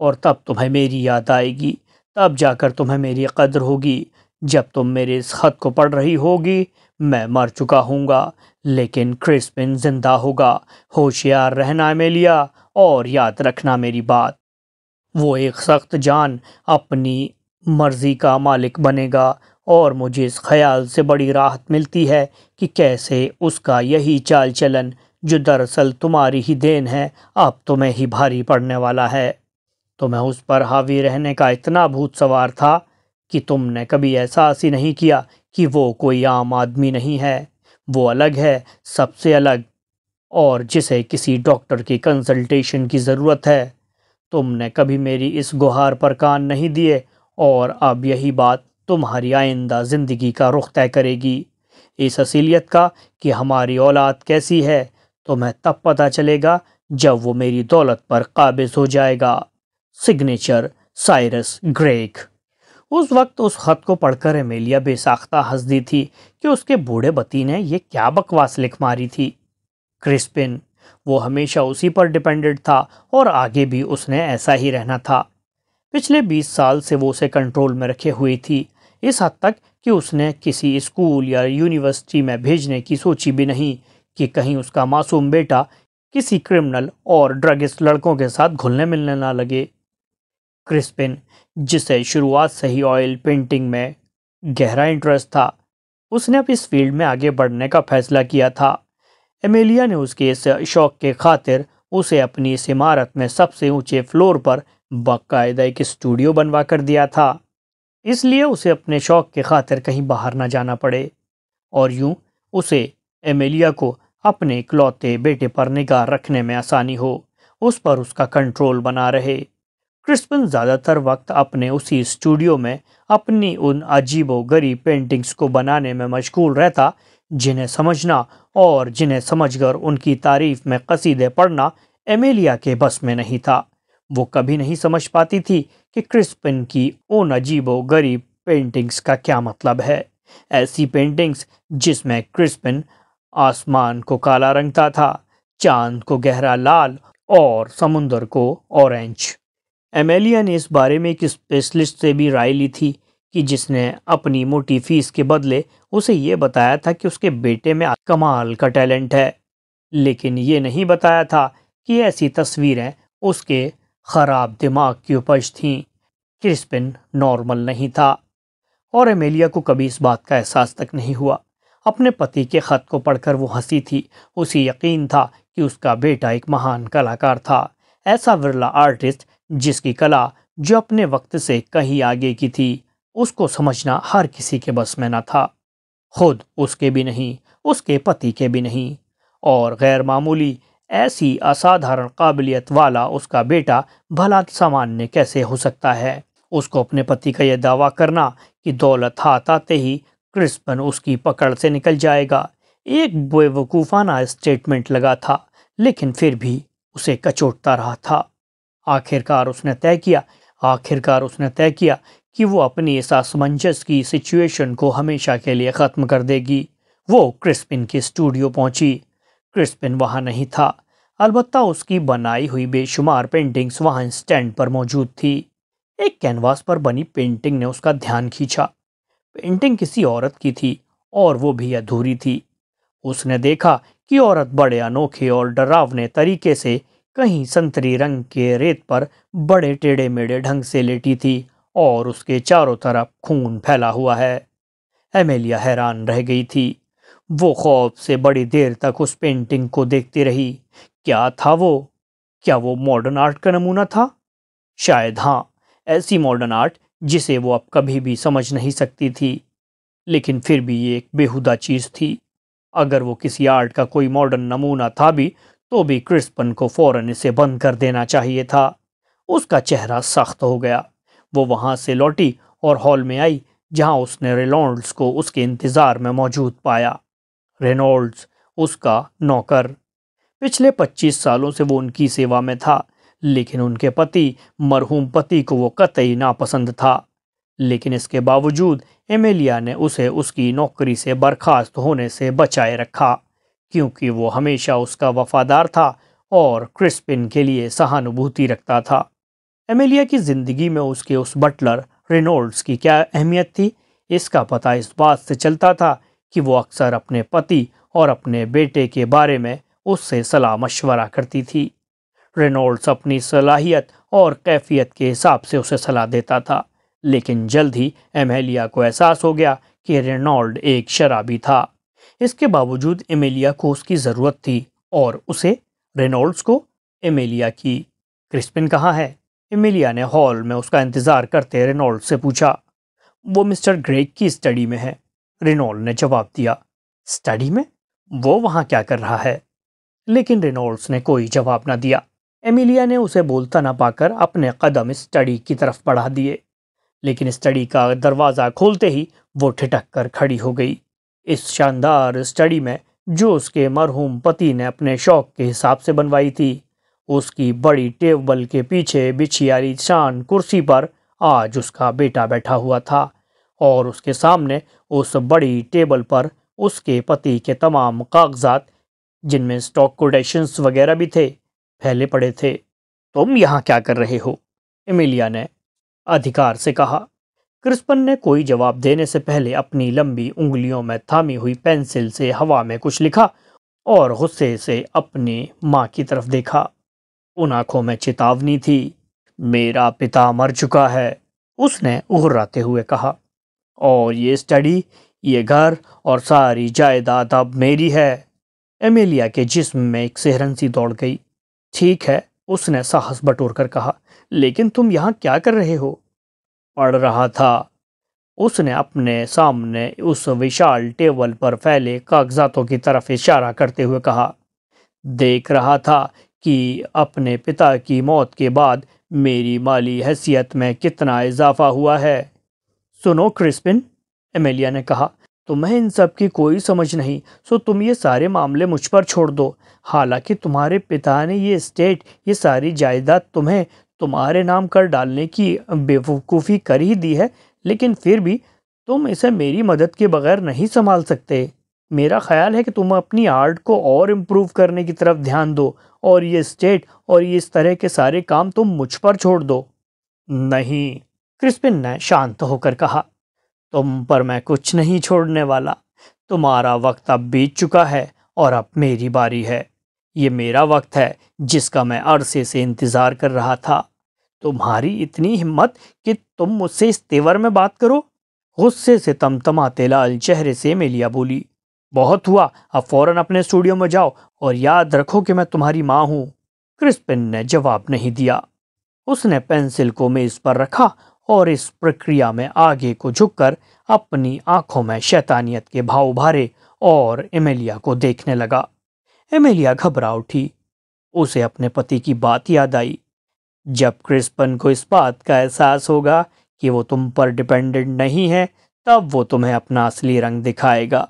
और तब तुम्हें मेरी याद आएगी तब जाकर तुम्हें मेरी कदर होगी जब तुम मेरे इस ख़त को पढ़ रही होगी मैं मर चुका हूँगा लेकिन क्रिस्पिन जिंदा होगा होशियार रहना लिया और याद रखना मेरी बात वो एक सख्त जान अपनी मर्ज़ी का मालिक बनेगा और मुझे इस ख्याल से बड़ी राहत मिलती है कि कैसे उसका यही चाल चलन जो दरअसल तुम्हारी ही देन है अब तुम्हें तो ही भारी पड़ने वाला है तो मैं उस पर हावी रहने का इतना भूत सवार था कि तुमने कभी एहसास ही नहीं किया कि वो कोई आम आदमी नहीं है वो अलग है सबसे अलग और जिसे किसी डॉक्टर की कंसल्टेशन की ज़रूरत है तुमने कभी मेरी इस गुहार पर कान नहीं दिए और अब यही बात तुम्हारी आइंदा ज़िंदगी का रुख तय करेगी इस असीलियत का कि हमारी औलाद कैसी है तुम्हें तब पता चलेगा जब वो मेरी दौलत पर काबिज हो जाएगा सिग्नेचर साइरस ग्रेक उस वक्त उस खत को पढ़कर एमेलिया बेसाख्ता हंस दी थी कि उसके बूढ़े बती ने यह क्या बकवास लिख मारी थी क्रिस्पिन वो हमेशा उसी पर डिपेंडेंट था और आगे भी उसने ऐसा ही रहना था पिछले 20 साल से वो उसे कंट्रोल में रखे हुए थी इस हद तक कि उसने किसी स्कूल या यूनिवर्सिटी में भेजने की सोची भी नहीं कि कहीं उसका मासूम बेटा किसी क्रिमिनल और ड्रगिस्ट लड़कों के साथ घुलने मिलने ना लगे क्रिस्पिन जिसे शुरुआत से ही ऑयल पेंटिंग में गहरा इंटरेस्ट था उसने अब इस फील्ड में आगे बढ़ने का फैसला किया था एमेलिया ने उसके इस शौक के खातिर उसे अपनी इस इमारत में सबसे ऊंचे फ्लोर पर बाकायदा एक स्टूडियो बनवा कर दिया था इसलिए उसे अपने शौक के खातिर कहीं बाहर ना जाना पड़े और यूं उसे एमेलिया को अपने इकलौते बेटे पर निगाह रखने में आसानी हो उस पर उसका कंट्रोल बना रहे क्रिस्पन ज़्यादातर वक्त अपने उसी स्टूडियो में अपनी उन अजीबो गरीब पेंटिंग्स को बनाने में मशगूल रहता जिन्हें समझना और जिन्हें समझकर उनकी तारीफ में कसीदे पढ़ना एमेलिया के बस में नहीं था वो कभी नहीं समझ पाती थी कि क्रिस्पिन की उन अजीबो गरीब पेंटिंग्स का क्या मतलब है ऐसी पेंटिंग्स जिसमें क्रिस्पिन आसमान को काला रंगता था चांद को गहरा लाल और समुंदर को ऑरेंज एमेलिया ने इस बारे में एक स्पेशलिस्ट से भी राय ली थी कि जिसने अपनी मोटी फीस के बदले उसे ये बताया था कि उसके बेटे में कमाल का टैलेंट है लेकिन ये नहीं बताया था कि ऐसी तस्वीरें उसके ख़राब दिमाग की उपज थी क्रिस्पिन नॉर्मल नहीं था और एमेलिया को कभी इस बात का एहसास तक नहीं हुआ अपने पति के ख़त को पढ़कर वो हंसी थी उसे यकीन था कि उसका बेटा एक महान कलाकार था ऐसा विरला आर्टिस्ट जिसकी कला जो अपने वक्त से कहीं आगे की थी उसको समझना हर किसी के बस में न था खुद उसके भी नहीं उसके पति के भी नहीं और गैर मामूली ऐसी असाधारण काबिलियत वाला उसका बेटा भला सामान्य कैसे हो सकता है उसको अपने पति का यह दावा करना कि दौलत हाथ आते ही क्रिस्पन उसकी पकड़ से निकल जाएगा एक बेवकूफ़ाना स्टेटमेंट लगा था लेकिन फिर भी उसे कचोटता रहा था आखिरकार उसने तय किया आखिरकार उसने तय किया कि वो अपनी इस असमंजस की सिचुएशन को हमेशा के लिए ख़त्म कर देगी वो क्रिस्पिन के स्टूडियो पहुंची क्रिस्पिन वहाँ नहीं था अलबत् उसकी बनाई हुई बेशुमार पेंटिंग्स वहाँ स्टैंड पर मौजूद थी एक कैनवास पर बनी पेंटिंग ने उसका ध्यान खींचा पेंटिंग किसी औरत की थी और वो भी अधूरी थी उसने देखा कि औरत बड़े अनोखे और डरावने तरीके से कहीं संतरी रंग के रेत पर बड़े टेढ़े मेढ़े ढंग से लेटी थी और उसके चारों तरफ खून फैला हुआ है एमेलिया हैरान रह गई थी वो खौफ से बड़ी देर तक उस पेंटिंग को देखती रही क्या था वो क्या वो मॉडर्न आर्ट का नमूना था शायद हाँ ऐसी मॉडर्न आर्ट जिसे वो अब कभी भी समझ नहीं सकती थी लेकिन फिर भी ये एक बेहुदा चीज़ थी अगर वो किसी आर्ट का कोई मॉडर्न नमूना था भी तो भी क्रिस्पन को फ़ौरन इसे बंद कर देना चाहिए था उसका चेहरा सख्त हो गया वो वहाँ से लौटी और हॉल में आई जहाँ उसने रिलॉन्ड्स को उसके इंतज़ार में मौजूद पाया रेनोल्ड्स उसका नौकर पिछले 25 सालों से वो उनकी सेवा में था लेकिन उनके पति मरहूम पति को वो कतई नापसंद था लेकिन इसके बावजूद एमेलिया ने उसे उसकी नौकरी से बर्खास्त होने से बचाए रखा क्योंकि वो हमेशा उसका वफादार था और क्रिस्पिन के लिए सहानुभूति रखता था एमेलिया की ज़िंदगी में उसके उस बटलर रेनोल्ड्स की क्या अहमियत थी इसका पता इस बात से चलता था कि वो अक्सर अपने पति और अपने बेटे के बारे में उससे सलाह मशवरा करती थी रेनोल्ड्स अपनी सलाहियत और कैफियत के हिसाब से उसे सलाह देता था लेकिन जल्द ही एमेलिया को एहसास हो गया कि रेनोल्ड एक शराबी था इसके बावजूद एमेलिया को उसकी ज़रूरत थी और उसे रेनोल्ड्स को एमेलिया की क्रिस्पिन कहाँ है एमेलिया ने हॉल में उसका इंतज़ार करते रेनोल्ड से पूछा वो मिस्टर ग्रेग की स्टडी में है रेनोल्ड ने जवाब दिया स्टडी में वो वहाँ क्या कर रहा है लेकिन रेनोल्ड्स ने कोई जवाब ना दिया एमिलिया ने उसे बोलता ना पाकर अपने कदम स्टडी की तरफ बढ़ा दिए लेकिन स्टडी का दरवाज़ा खोलते ही वो ठिटक कर खड़ी हो गई इस शानदार स्टडी में जो उसके मरहूम पति ने अपने शौक के हिसाब से बनवाई थी उसकी बड़ी टेबल के पीछे बिछियारी शान कुर्सी पर आज उसका बेटा बैठा हुआ था और उसके सामने उस बड़ी टेबल पर उसके पति के तमाम कागजात जिनमें स्टॉक कोटेशंस वगैरह भी थे फैले पड़े थे तुम यहाँ क्या कर रहे हो एमिलिया ने अधिकार से कहा क्रिस्पन ने कोई जवाब देने से पहले अपनी लंबी उंगलियों में थामी हुई पेंसिल से हवा में कुछ लिखा और गुस्से से अपनी माँ की तरफ देखा उन आंखों में चेतावनी थी मेरा पिता मर चुका है उसने उहराते हुए कहा और ये स्टडी ये घर और सारी जायदाद अब मेरी है एमेलिया के जिस्म में एक सेहरन सी दौड़ गई ठीक है उसने साहस बटोर कर कहा लेकिन तुम यहाँ क्या कर रहे हो पढ़ रहा था उसने अपने सामने उस विशाल टेबल पर फैले कागजातों की तरफ इशारा करते हुए कहा देख रहा था कि अपने पिता की मौत के बाद मेरी माली हैसियत में कितना इजाफा हुआ है सुनो क्रिस्पिन एमेलिया ने कहा तुम्हें इन सब की कोई समझ नहीं सो तुम ये सारे मामले मुझ पर छोड़ दो हालांकि तुम्हारे पिता ने ये स्टेट ये सारी जायदाद तुम्हें तुम्हारे नाम कर डालने की बेवकूफ़ी कर ही दी है लेकिन फिर भी तुम इसे मेरी मदद के बगैर नहीं संभाल सकते मेरा ख्याल है कि तुम अपनी आर्ट को और इम्प्रूव करने की तरफ ध्यान दो और ये स्टेट और ये इस तरह के सारे काम तुम मुझ पर छोड़ दो नहीं क्रिस्पिन ने शांत होकर कहा तुम पर मैं कुछ नहीं छोड़ने वाला तुम्हारा वक्त अब बीत चुका है और अब मेरी बारी है ये मेरा वक्त है जिसका मैं अरसे से इंतज़ार कर रहा था तुम्हारी इतनी हिम्मत कि तुम मुझसे इस तेवर में बात करो गुस्से से तमतमाते लाल चेहरे से मेलिया बोली बहुत हुआ अब फौरन अपने स्टूडियो में जाओ और याद रखो कि मैं तुम्हारी माँ हूँ क्रिस्पिन ने जवाब नहीं दिया उसने पेंसिल को मेज़ पर रखा और इस प्रक्रिया में आगे को झुककर अपनी आंखों में शैतानियत के भाव भरे और एमेलिया को देखने लगा एमेलिया घबरा उठी उसे अपने पति की बात याद आई जब क्रिस्पन को इस बात का एहसास होगा कि वो तुम पर डिपेंडेंट नहीं है तब वो तुम्हें अपना असली रंग दिखाएगा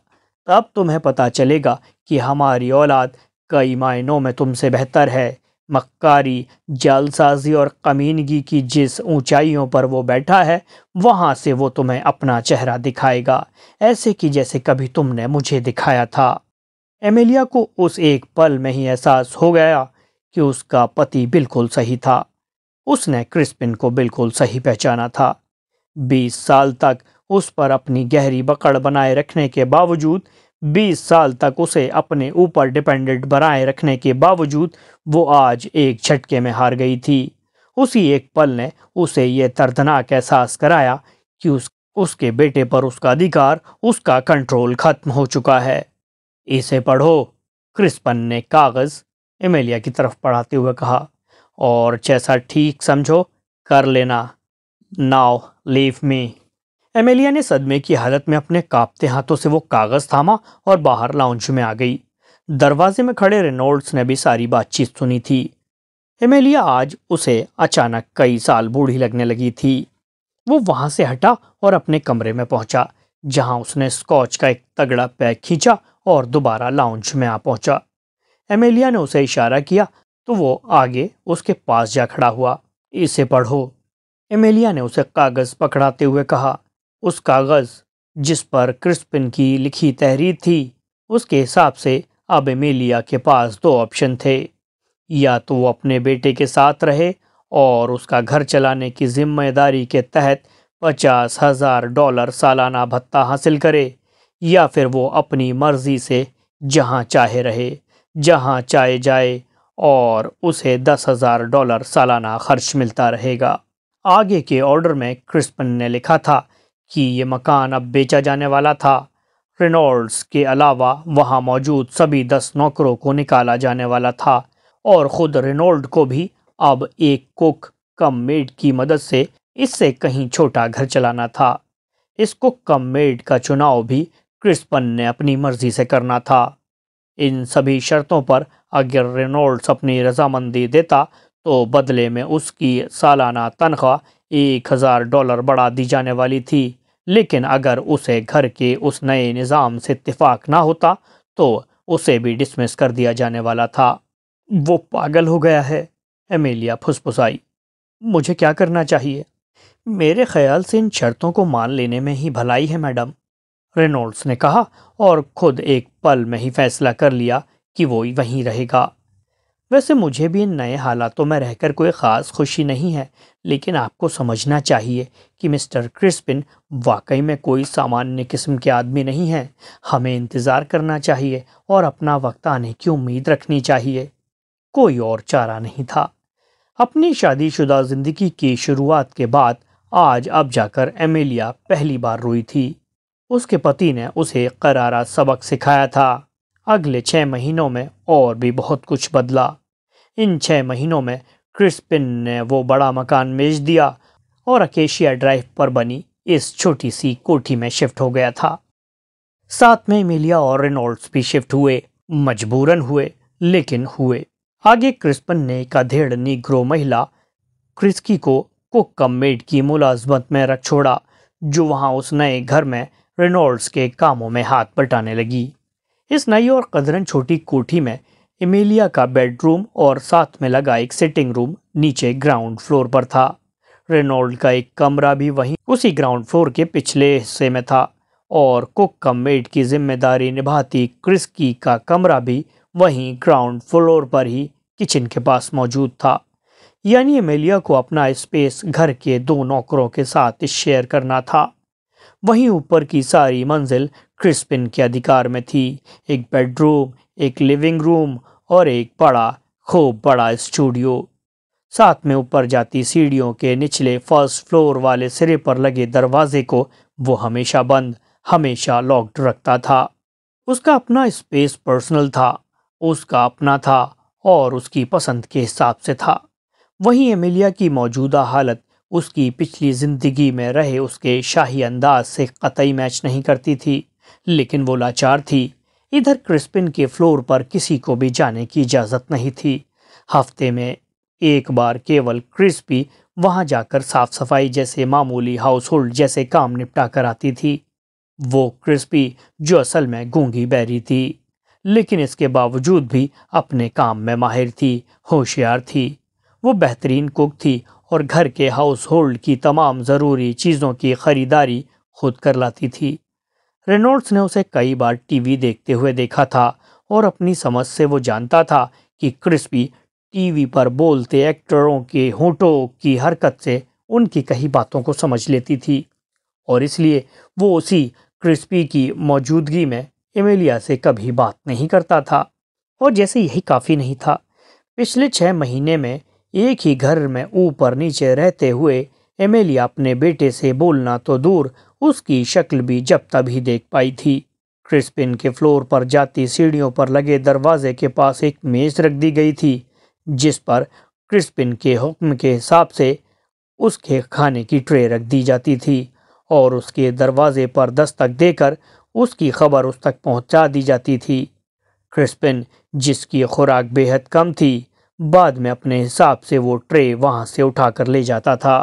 तब तुम्हें पता चलेगा कि हमारी औलाद कई मायनों में तुमसे बेहतर है मक्कारी जालसाजी और कमीनगी की जिस ऊंचाइयों पर वो बैठा है वहाँ से वो तुम्हें अपना चेहरा दिखाएगा ऐसे कि जैसे कभी तुमने मुझे दिखाया था एमिलिया को उस एक पल में ही एहसास हो गया कि उसका पति बिल्कुल सही था उसने क्रिस्पिन को बिल्कुल सही पहचाना था बीस साल तक उस पर अपनी गहरी बकड़ बनाए रखने के बावजूद 20 साल तक उसे अपने ऊपर डिपेंडेंट बनाए रखने के बावजूद वो आज एक झटके में हार गई थी उसी एक पल ने उसे ये दर्दनाक एहसास कराया कि उस उसके बेटे पर उसका अधिकार उसका कंट्रोल खत्म हो चुका है इसे पढ़ो क्रिस्पन ने कागज़ एमेलिया की तरफ पढ़ाते हुए कहा और जैसा ठीक समझो कर लेना नाव लीव मी एमेलिया ने सदमे की हालत में अपने कांपते हाथों से वो कागज़ थामा और बाहर लाउंज में आ गई दरवाजे में खड़े रेनोल्ड्स ने भी सारी बातचीत सुनी थी एमेलिया आज उसे अचानक कई साल बूढ़ी लगने लगी थी वो वहाँ से हटा और अपने कमरे में पहुँचा जहाँ उसने स्कॉच का एक तगड़ा पैक खींचा और दोबारा लाउंज में आ पहुँचा एमेलिया ने उसे इशारा किया तो वो आगे उसके पास जा खड़ा हुआ इसे पढ़ो एमेलिया ने उसे कागज़ पकड़ाते हुए कहा उस कागज़ जिस पर क्रिस्पिन की लिखी तहरीर थी उसके हिसाब से अब एमेलिया के पास दो ऑप्शन थे या तो वो अपने बेटे के साथ रहे और उसका घर चलाने की जिम्मेदारी के तहत पचास हज़ार डॉलर सालाना भत्ता हासिल करे या फिर वो अपनी मर्ज़ी से जहाँ चाहे रहे जहाँ चाहे जाए और उसे दस हज़ार डॉलर सालाना खर्च मिलता रहेगा आगे के ऑर्डर में क्रिस्पन ने लिखा था कि ये मकान अब बेचा जाने वाला था रेनॉल्ड्स के अलावा वहाँ मौजूद सभी दस नौकरों को निकाला जाने वाला था और ख़ुद रेनॉल्ड को भी अब एक कुक कम मेड की मदद से इससे कहीं छोटा घर चलाना था इस कुक कम मेड का चुनाव भी क्रिस्पन ने अपनी मर्जी से करना था इन सभी शर्तों पर अगर रेनॉल्ड्स अपनी रजामंदी देता तो बदले में उसकी सालाना तनख्वाह एक हज़ार डॉलर बढ़ा दी जाने वाली थी लेकिन अगर उसे घर के उस नए निज़ाम से इतफाक़ ना होता तो उसे भी डिसमिस कर दिया जाने वाला था वो पागल हो गया है एमेलिया फुसफुसाई मुझे क्या करना चाहिए मेरे ख्याल से इन शर्तों को मान लेने में ही भलाई है मैडम रेनोल्ड्स ने कहा और ख़ुद एक पल में ही फैसला कर लिया कि वो वहीं रहेगा वैसे मुझे भी इन नए हालातों में रहकर कोई ख़ास खुशी नहीं है लेकिन आपको समझना चाहिए कि मिस्टर क्रिस्पिन वाकई में कोई सामान्य किस्म के आदमी नहीं हैं हमें इंतज़ार करना चाहिए और अपना वक्त आने की उम्मीद रखनी चाहिए कोई और चारा नहीं था अपनी शादीशुदा ज़िंदगी की शुरुआत के बाद आज अब जाकर एमिलिया पहली बार रोई थी उसके पति ने उसे करारा सबक सिखाया था अगले छः महीनों में और भी बहुत कुछ बदला इन छः महीनों में क्रिस्पिन ने वो बड़ा मकान बेच दिया और अकेशिया ड्राइव पर बनी इस छोटी सी कोठी में शिफ्ट हो गया था साथ में मिलिया और रेनोल्ड्स भी शिफ्ट हुए मजबूरन हुए लेकिन हुए आगे क्रिस्पन ने एक अधेड़ निग्रो महिला क्रिस्की को कुक कम मेड की मुलाजमत में रख छोड़ा जो वहाँ उस नए घर में रेनोल्ड्स के कामों में हाथ बटाने लगी इस नई और कदरन छोटी कोठी में एमिलिया का बेडरूम और साथ में लगा एक सिटिंग रूम नीचे ग्राउंड फ्लोर पर था रेनोल्ड का एक कमरा भी वहीं उसी ग्राउंड फ्लोर के पिछले हिस्से में था और कुक का मेड की जिम्मेदारी निभाती क्रिस्की का कमरा भी वहीं ग्राउंड फ्लोर पर ही किचन के पास मौजूद था यानी एमेलिया को अपना स्पेस घर के दो नौकरों के साथ शेयर करना था वहीं ऊपर की सारी मंजिल क्रिस्पिन के अधिकार में थी एक बेडरूम एक लिविंग रूम और एक बड़ा खूब बड़ा स्टूडियो साथ में ऊपर जाती सीढ़ियों के निचले फर्स्ट फ्लोर वाले सिरे पर लगे दरवाजे को वो हमेशा बंद हमेशा लॉक्ड रखता था उसका अपना स्पेस पर्सनल था उसका अपना था और उसकी पसंद के हिसाब से था वहीं एमिलिया की मौजूदा हालत उसकी पिछली ज़िंदगी में रहे उसके शाही अंदाज से कतई मैच नहीं करती थी लेकिन वो लाचार थी इधर क्रिस्पिन के फ्लोर पर किसी को भी जाने की इजाज़त नहीं थी हफ्ते में एक बार केवल क्रिस्पी वहाँ जाकर साफ सफाई जैसे मामूली हाउस होल्ड जैसे काम निपटा कर आती थी वो क्रिस्पी जो असल में गूंगी बैरी थी लेकिन इसके बावजूद भी अपने काम में माहिर थी होशियार थी वो बेहतरीन कुक थी और घर के हाउस होल्ड की तमाम ज़रूरी चीज़ों की ख़रीदारी खुद कर लाती थी रेनॉल्ड्स ने उसे कई बार टीवी देखते हुए देखा था और अपनी समझ से वो जानता था कि क्रिस्पी टीवी पर बोलते एक्टरों के होठों की हरकत से उनकी कई बातों को समझ लेती थी और इसलिए वो उसी क्रिस्पी की मौजूदगी में एमेलिया से कभी बात नहीं करता था और जैसे यही काफ़ी नहीं था पिछले छः महीने में एक ही घर में ऊपर नीचे रहते हुए एमेलिया अपने बेटे से बोलना तो दूर उसकी शक्ल भी जब तभी देख पाई थी क्रिस्पिन के फ्लोर पर जाती सीढ़ियों पर लगे दरवाजे के पास एक मेज रख दी गई थी जिस पर क्रिस्पिन के हुक्म के हिसाब से उसके खाने की ट्रे रख दी जाती थी और उसके दरवाजे पर दस्तक देकर उसकी खबर उस तक पहुंचा दी जाती थी क्रिस्पिन जिसकी खुराक बेहद कम थी बाद में अपने हिसाब से वो ट्रे वहाँ से उठाकर ले जाता था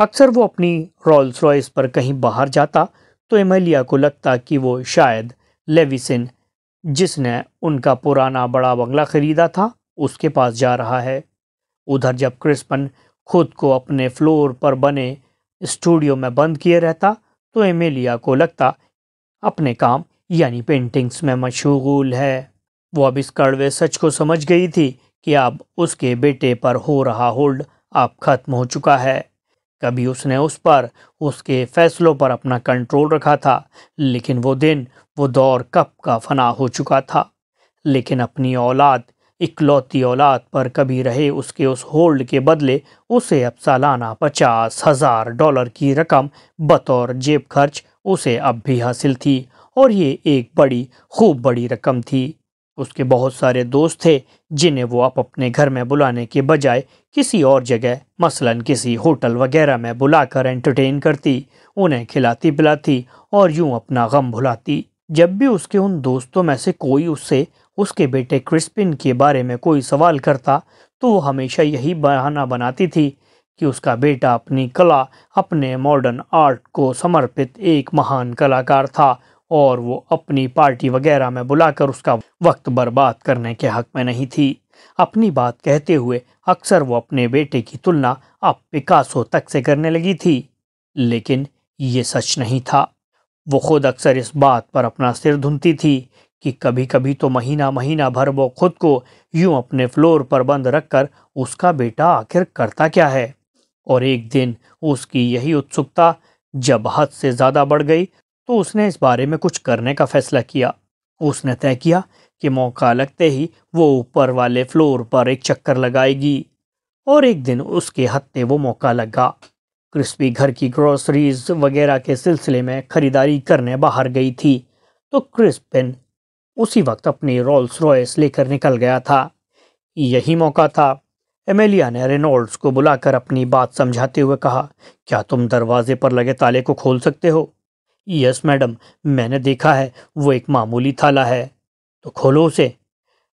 अक्सर वो अपनी रॉल्स रॉयस पर कहीं बाहर जाता तो एमेलिया को लगता कि वो शायद लेविसन जिसने उनका पुराना बड़ा बंगला खरीदा था उसके पास जा रहा है उधर जब क्रिस्पन खुद को अपने फ्लोर पर बने स्टूडियो में बंद किए रहता तो एमेलिया को लगता अपने काम यानी पेंटिंग्स में मशगूल है वो अब इस कड़वे सच को समझ गई थी कि अब उसके बेटे पर हो रहा होल्ड अब खत्म हो चुका है कभी उसने उस पर उसके फैसलों पर अपना कंट्रोल रखा था लेकिन वो दिन वो दौर कब का फना हो चुका था लेकिन अपनी औलाद इकलौती औलाद पर कभी रहे उसके उस होल्ड के बदले उसे अब सालाना पचास हज़ार डॉलर की रकम बतौर जेब खर्च उसे अब भी हासिल थी और ये एक बड़ी खूब बड़ी रकम थी उसके बहुत सारे दोस्त थे जिन्हें वो आप अपने घर में बुलाने के बजाय किसी और जगह मसलन किसी होटल वगैरह में बुलाकर एंटरटेन करती उन्हें खिलाती पिलाती और यूं अपना गम भुलाती जब भी उसके उन दोस्तों में से कोई उससे उसके बेटे क्रिस्पिन के बारे में कोई सवाल करता तो वो हमेशा यही बहाना बनाती थी कि उसका बेटा अपनी कला अपने मॉडर्न आर्ट को समर्पित एक महान कलाकार था और वो अपनी पार्टी वगैरह में बुलाकर उसका वक्त बर्बाद करने के हक में नहीं थी अपनी बात कहते हुए अक्सर वो अपने बेटे की तुलना अब पिकासो तक से करने लगी थी लेकिन ये सच नहीं था वो खुद अक्सर इस बात पर अपना सिर धुनती थी कि कभी कभी तो महीना महीना भर वो खुद को यूं अपने फ्लोर पर बंद रखकर उसका बेटा आखिर करता क्या है और एक दिन उसकी यही उत्सुकता जब हद से ज़्यादा बढ़ गई तो उसने इस बारे में कुछ करने का फैसला किया उसने तय किया कि मौका लगते ही वो ऊपर वाले फ्लोर पर एक चक्कर लगाएगी और एक दिन उसके हत्ते वो मौका लगा क्रिस्पी घर की ग्रोसरीज वगैरह के सिलसिले में खरीदारी करने बाहर गई थी तो क्रिस्पिन उसी वक्त अपनी रोल्स रॉयस लेकर निकल गया था यही मौका था एमेलिया ने रेनोल्ड्स को बुलाकर अपनी बात समझाते हुए कहा क्या तुम दरवाजे पर लगे ताले को खोल सकते हो यस मैडम मैंने देखा है वो एक मामूली थाला है तो खोलो उसे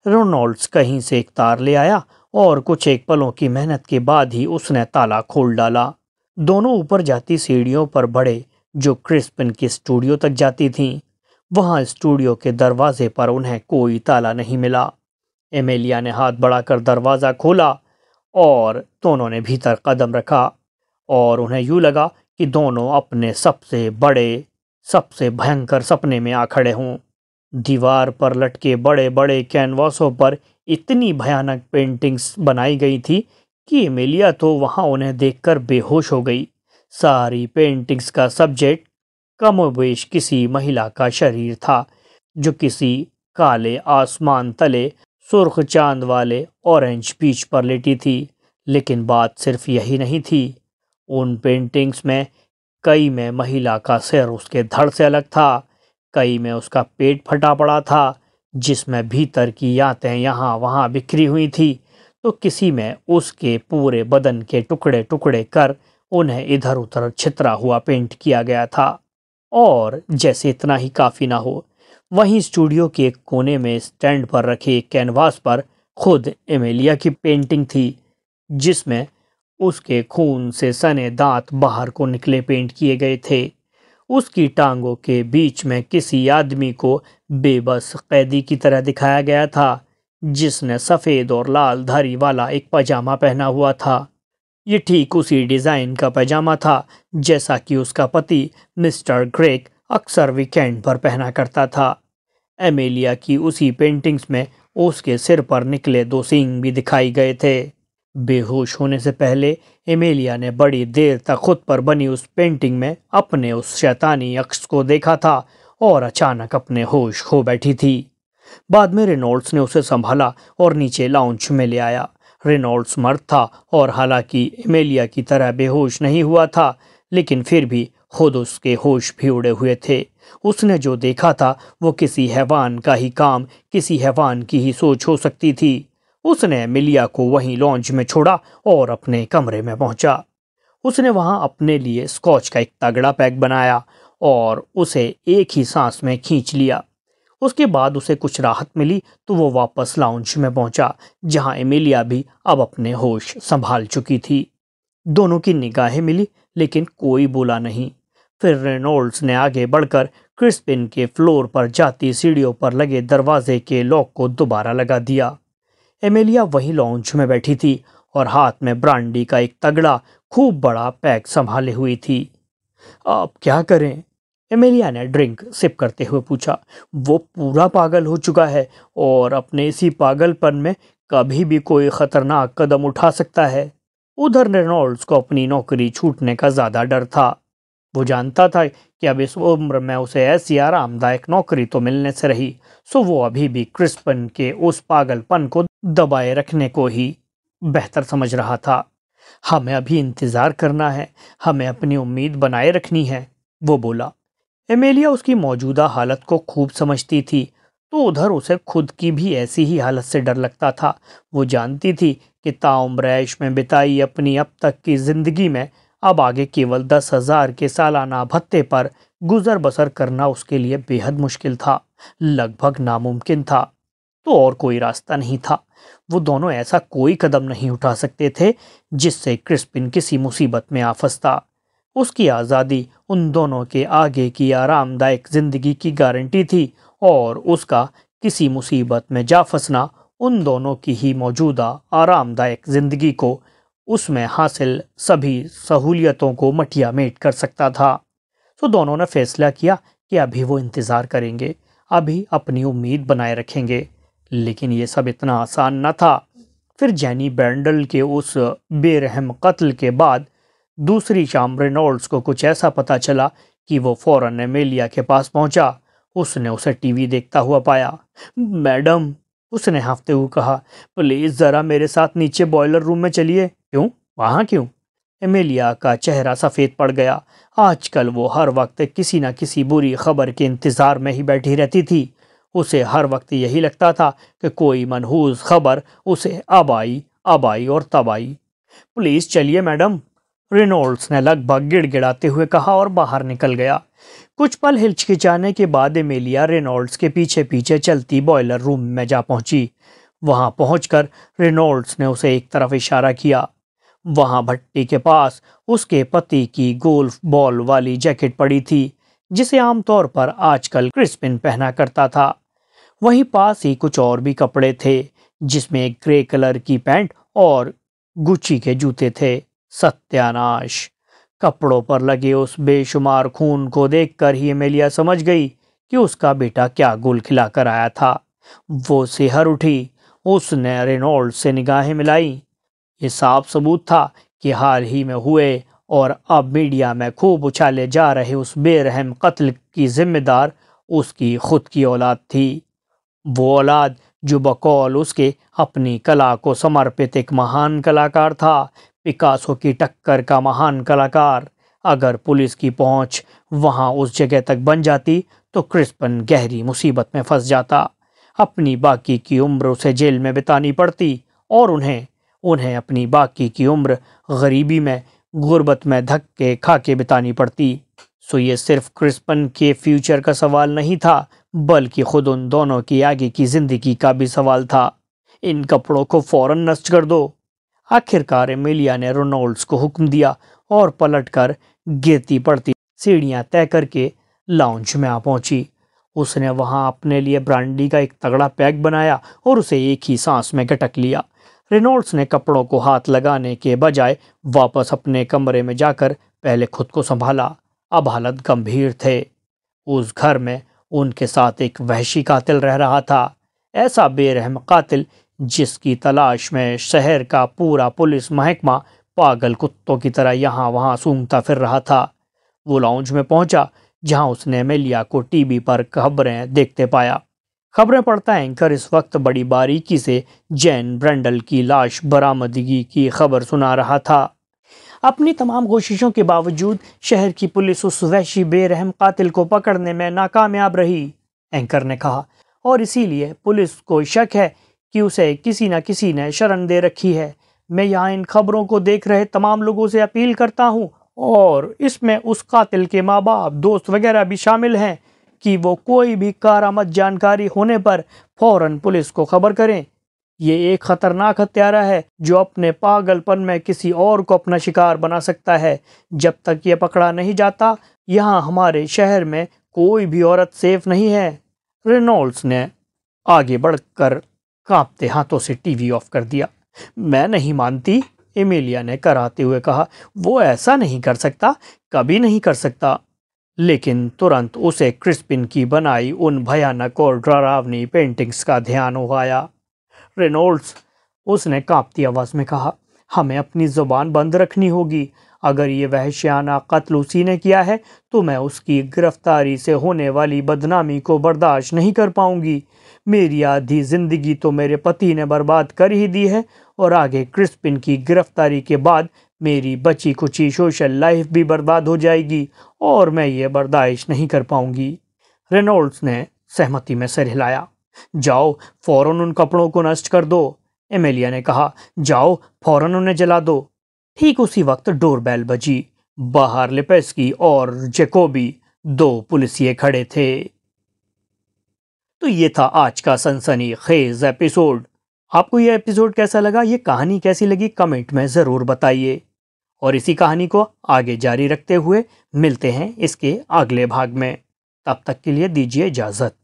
रोनॉल्ड्स कहीं से एक तार ले आया और कुछ एक पलों की मेहनत के बाद ही उसने ताला खोल डाला दोनों ऊपर जाती सीढ़ियों पर बढ़े जो क्रिस्पिन के स्टूडियो तक जाती थीं वहाँ स्टूडियो के दरवाजे पर उन्हें कोई ताला नहीं मिला एमेलिया ने हाथ बढ़ाकर दरवाज़ा खोला और दोनों ने भीतर कदम रखा और उन्हें यूँ लगा कि दोनों अपने सबसे बड़े सबसे भयंकर सपने में आ खड़े हों दीवार पर लटके बड़े बड़े कैनवासों पर इतनी भयानक पेंटिंग्स बनाई गई थी कि एमिलिया तो वहाँ उन्हें देखकर बेहोश हो गई सारी पेंटिंग्स का सब्जेक्ट कमोवेश किसी महिला का शरीर था जो किसी काले आसमान तले सुर्ख चांद वाले ऑरेंज बीच पर लेटी थी लेकिन बात सिर्फ यही नहीं थी उन पेंटिंग्स में कई में महिला का सिर उसके धड़ से अलग था कई में उसका पेट फटा पड़ा था जिसमें भीतर की यातें यहाँ वहाँ बिखरी हुई थी तो किसी में उसके पूरे बदन के टुकड़े टुकड़े कर उन्हें इधर उधर छितरा हुआ पेंट किया गया था और जैसे इतना ही काफ़ी ना हो वहीं स्टूडियो के एक कोने में स्टैंड पर रखे एक कैनवास पर खुद एमेलिया की पेंटिंग थी जिसमें उसके खून से सने दांत बाहर को निकले पेंट किए गए थे उसकी टांगों के बीच में किसी आदमी को बेबस कैदी की तरह दिखाया गया था जिसने सफ़ेद और लाल धारी वाला एक पजामा पहना हुआ था ये ठीक उसी डिज़ाइन का पजामा था जैसा कि उसका पति मिस्टर ग्रेक अक्सर वीकेंड पर पहना करता था एमेलिया की उसी पेंटिंग्स में उसके सिर पर निकले दो सींग भी दिखाई गए थे बेहोश होने से पहले एमेलिया ने बड़ी देर तक खुद पर बनी उस पेंटिंग में अपने उस शैतानी अक्स को देखा था और अचानक अपने होश खो बैठी थी बाद में रेनॉल्ड्स ने उसे संभाला और नीचे लाउंज में ले आया रेनॉल्ड्स मर्द था और हालांकि एमेलिया की तरह बेहोश नहीं हुआ था लेकिन फिर भी खुद उसके होश भी उड़े हुए थे उसने जो देखा था वो किसी हैवान का ही काम किसी हैवान की ही सोच हो सकती थी उसने मिलिया को वहीं लॉन्च में छोड़ा और अपने कमरे में पहुंचा उसने वहां अपने लिए स्कॉच का एक तगड़ा पैक बनाया और उसे एक ही सांस में खींच लिया उसके बाद उसे कुछ राहत मिली तो वो वापस लाउंज में पहुंचा जहां एमिलिया भी अब अपने होश संभाल चुकी थी दोनों की निगाहें मिली लेकिन कोई बोला नहीं फिर रेनोल्ड्स ने आगे बढ़कर क्रिस्पिन के फ्लोर पर जाती सीढ़ियों पर लगे दरवाजे के लॉक को दोबारा लगा दिया एमेलिया वही लॉन्च में बैठी थी और हाथ में ब्रांडी का एक तगड़ा खूब बड़ा पैक संभाले हुई थी आप क्या करें एमेलिया ने ड्रिंक सिप करते हुए पूछा वो पूरा पागल हो चुका है और अपने इसी पागलपन में कभी भी कोई खतरनाक कदम उठा सकता है उधर रेनॉल्ड्स को अपनी नौकरी छूटने का ज़्यादा डर था वो जानता था कि अब इस उम्र में उसे ऐसी आरामदायक नौकरी तो मिलने से रही सो वो अभी भी क्रिस्पन के उस पागलपन को दबाए रखने को ही बेहतर समझ रहा था हमें अभी इंतज़ार करना है हमें अपनी उम्मीद बनाए रखनी है वो बोला एमेलिया उसकी मौजूदा हालत को खूब समझती थी तो उधर उसे खुद की भी ऐसी ही हालत से डर लगता था वो जानती थी कि ताउम्रैश में बिताई अपनी अब तक की ज़िंदगी में अब आगे केवल दस हजार के सालाना भत्ते पर गुजर बसर करना उसके लिए बेहद मुश्किल था लगभग नामुमकिन था तो और कोई रास्ता नहीं था वो दोनों ऐसा कोई कदम नहीं उठा सकते थे जिससे क्रिस्पिन किसी मुसीबत में आ फंसता उसकी आज़ादी उन दोनों के आगे की आरामदायक ज़िंदगी की गारंटी थी और उसका किसी मुसीबत में जा फंसना उन दोनों की ही मौजूदा आरामदायक ज़िंदगी को उसमें हासिल सभी सहूलियतों को मटिया मेट कर सकता था तो दोनों ने फैसला किया कि अभी वो इंतज़ार करेंगे अभी अपनी उम्मीद बनाए रखेंगे लेकिन ये सब इतना आसान न था फिर जैनी बैंडल के उस बेरहम कत्ल के बाद दूसरी शाम रेनोल्ड्स को कुछ ऐसा पता चला कि वो फ़ौर एमेलिया के पास पहुंचा उसने उसे टीवी देखता हुआ पाया मैडम उसने हाँफते हुए कहा प्लीज़ ज़रा मेरे साथ नीचे बॉयलर रूम में चलिए क्यों वहाँ क्यों एमेलिया का चेहरा सफ़ेद पड़ गया आजकल वो हर वक्त किसी न किसी बुरी खबर के इंतज़ार में ही बैठी रहती थी उसे हर वक्त यही लगता था कि कोई मनहूस खबर उसे अब आई अब आई और तब आई प्लीज़ चलिए मैडम रिनोल्ड्स ने लगभग गिड़गिड़ाते हुए कहा और बाहर निकल गया कुछ पल हिचकिचाने के बाद एमेलिया रेनॉल्ड्स के पीछे पीछे चलती बॉयलर रूम में जा पहुंची वहां पहुंचकर रेनॉल्ड्स ने उसे एक तरफ इशारा किया वहां भट्टी के पास उसके पति की गोल्फ बॉल वाली जैकेट पड़ी थी जिसे आमतौर पर आजकल क्रिस्पिन पहना करता था वहीं पास ही कुछ और भी कपड़े थे जिसमें ग्रे कलर की पैंट और गुच्ची के जूते थे सत्यानाश कपड़ों पर लगे उस बेशुमार खून को देखकर ही एमेलिया समझ गई कि उसका बेटा क्या गुल खिला कर आया था वो सिहर उठी उसने रेनोल्ड से निगाहें मिलाई ये साफ सबूत था कि हाल ही में हुए और अब मीडिया में खूब उछाले जा रहे उस बेरहम कत्ल की जिम्मेदार उसकी खुद की औलाद थी वो औलाद जो बकौल उसके अपनी कला को समर्पित एक महान कलाकार था पिकासो की टक्कर का महान कलाकार अगर पुलिस की पहुंच वहां उस जगह तक बन जाती तो क्रिस्पन गहरी मुसीबत में फंस जाता अपनी बाकी की उम्र उसे जेल में बितानी पड़ती और उन्हें उन्हें अपनी बाकी की उम्र गरीबी में गुर्बत में धक्के खा के बितानी पड़ती सो ये सिर्फ क्रिस्पन के फ्यूचर का सवाल नहीं था बल्कि खुद उन दोनों की आगे की ज़िंदगी का भी सवाल था इन कपड़ों को फ़ौरन नष्ट कर दो आखिरकार एमिलिया ने रोनोल्ड्स को हुक्म दिया और पलटकर गिरती पड़ती सीढ़ियां तय करके लाउंज में आ पहुंची उसने वहां अपने लिए ब्रांडी का एक तगड़ा पैक बनाया और उसे एक ही सांस में गटक लिया रेनोल्ड्स ने कपड़ों को हाथ लगाने के बजाय वापस अपने कमरे में जाकर पहले खुद को संभाला अब हालत गंभीर थे उस घर में उनके साथ एक वहशी कातिल रह रहा था ऐसा बेरहम कातिल जिसकी तलाश में शहर का पूरा पुलिस महकमा पागल कुत्तों की तरह यहाँ वहाँ सूंघता फिर रहा था वो लाउंज में पहुंचा जहां उसने मेलिया को टीवी पर खबरें देखते पाया खबरें पढ़ता एंकर इस वक्त बड़ी बारीकी से जैन ब्रेंडल की लाश बरामदगी की खबर सुना रहा था अपनी तमाम कोशिशों के बावजूद शहर की पुलिस उस वैशी बेरहम कातिल को पकड़ने में नाकामयाब रही एंकर ने कहा और इसीलिए पुलिस को शक है कि उसे किसी न किसी ने शरण दे रखी है मैं यहाँ इन खबरों को देख रहे तमाम लोगों से अपील करता हूँ और इसमें उस कातिल के माँ बाप दोस्त वगैरह भी शामिल हैं कि वो कोई भी कारामद जानकारी होने पर फौरन पुलिस को खबर करें ये एक ख़तरनाक हत्यारा है जो अपने पागलपन में किसी और को अपना शिकार बना सकता है जब तक ये पकड़ा नहीं जाता यहाँ हमारे शहर में कोई भी औरत सेफ नहीं है रेनॉल्ड्स ने आगे बढ़कर कांपते हाथों से टीवी ऑफ कर दिया मैं नहीं मानती एमिलिया ने कराते हुए कहा वो ऐसा नहीं कर सकता कभी नहीं कर सकता लेकिन तुरंत उसे क्रिस्पिन की बनाई उन भयानक और डरावनी पेंटिंग्स का ध्यान उगाया रेनोल्ड्स उसने कांपती आवाज़ में कहा हमें अपनी ज़ुबान बंद रखनी होगी अगर ये वहशियाना कत्ल उसी ने किया है तो मैं उसकी गिरफ्तारी से होने वाली बदनामी को बर्दाश्त नहीं कर पाऊंगी मेरी आधी ज़िंदगी तो मेरे पति ने बर्बाद कर ही दी है और आगे क्रिस्पिन की गिरफ्तारी के बाद मेरी बची कुची सोशल लाइफ भी बर्बाद हो जाएगी और मैं ये बर्दाइश नहीं कर पाऊंगी रेनोल्ड्स ने सहमति में सर हिलाया जाओ फ़ौर उन कपड़ों को नष्ट कर दो एमेलिया ने कहा जाओ फ़ौर उन्हें जला दो ठीक उसी वक्त डोरबेल बजी बाहर लिपेस्की और जेकोबी दो पुलिसिये खड़े थे तो ये था आज का सनसनी खेज एपिसोड आपको ये एपिसोड कैसा लगा ये कहानी कैसी लगी कमेंट में ज़रूर बताइए और इसी कहानी को आगे जारी रखते हुए मिलते हैं इसके अगले भाग में तब तक के लिए दीजिए इजाज़त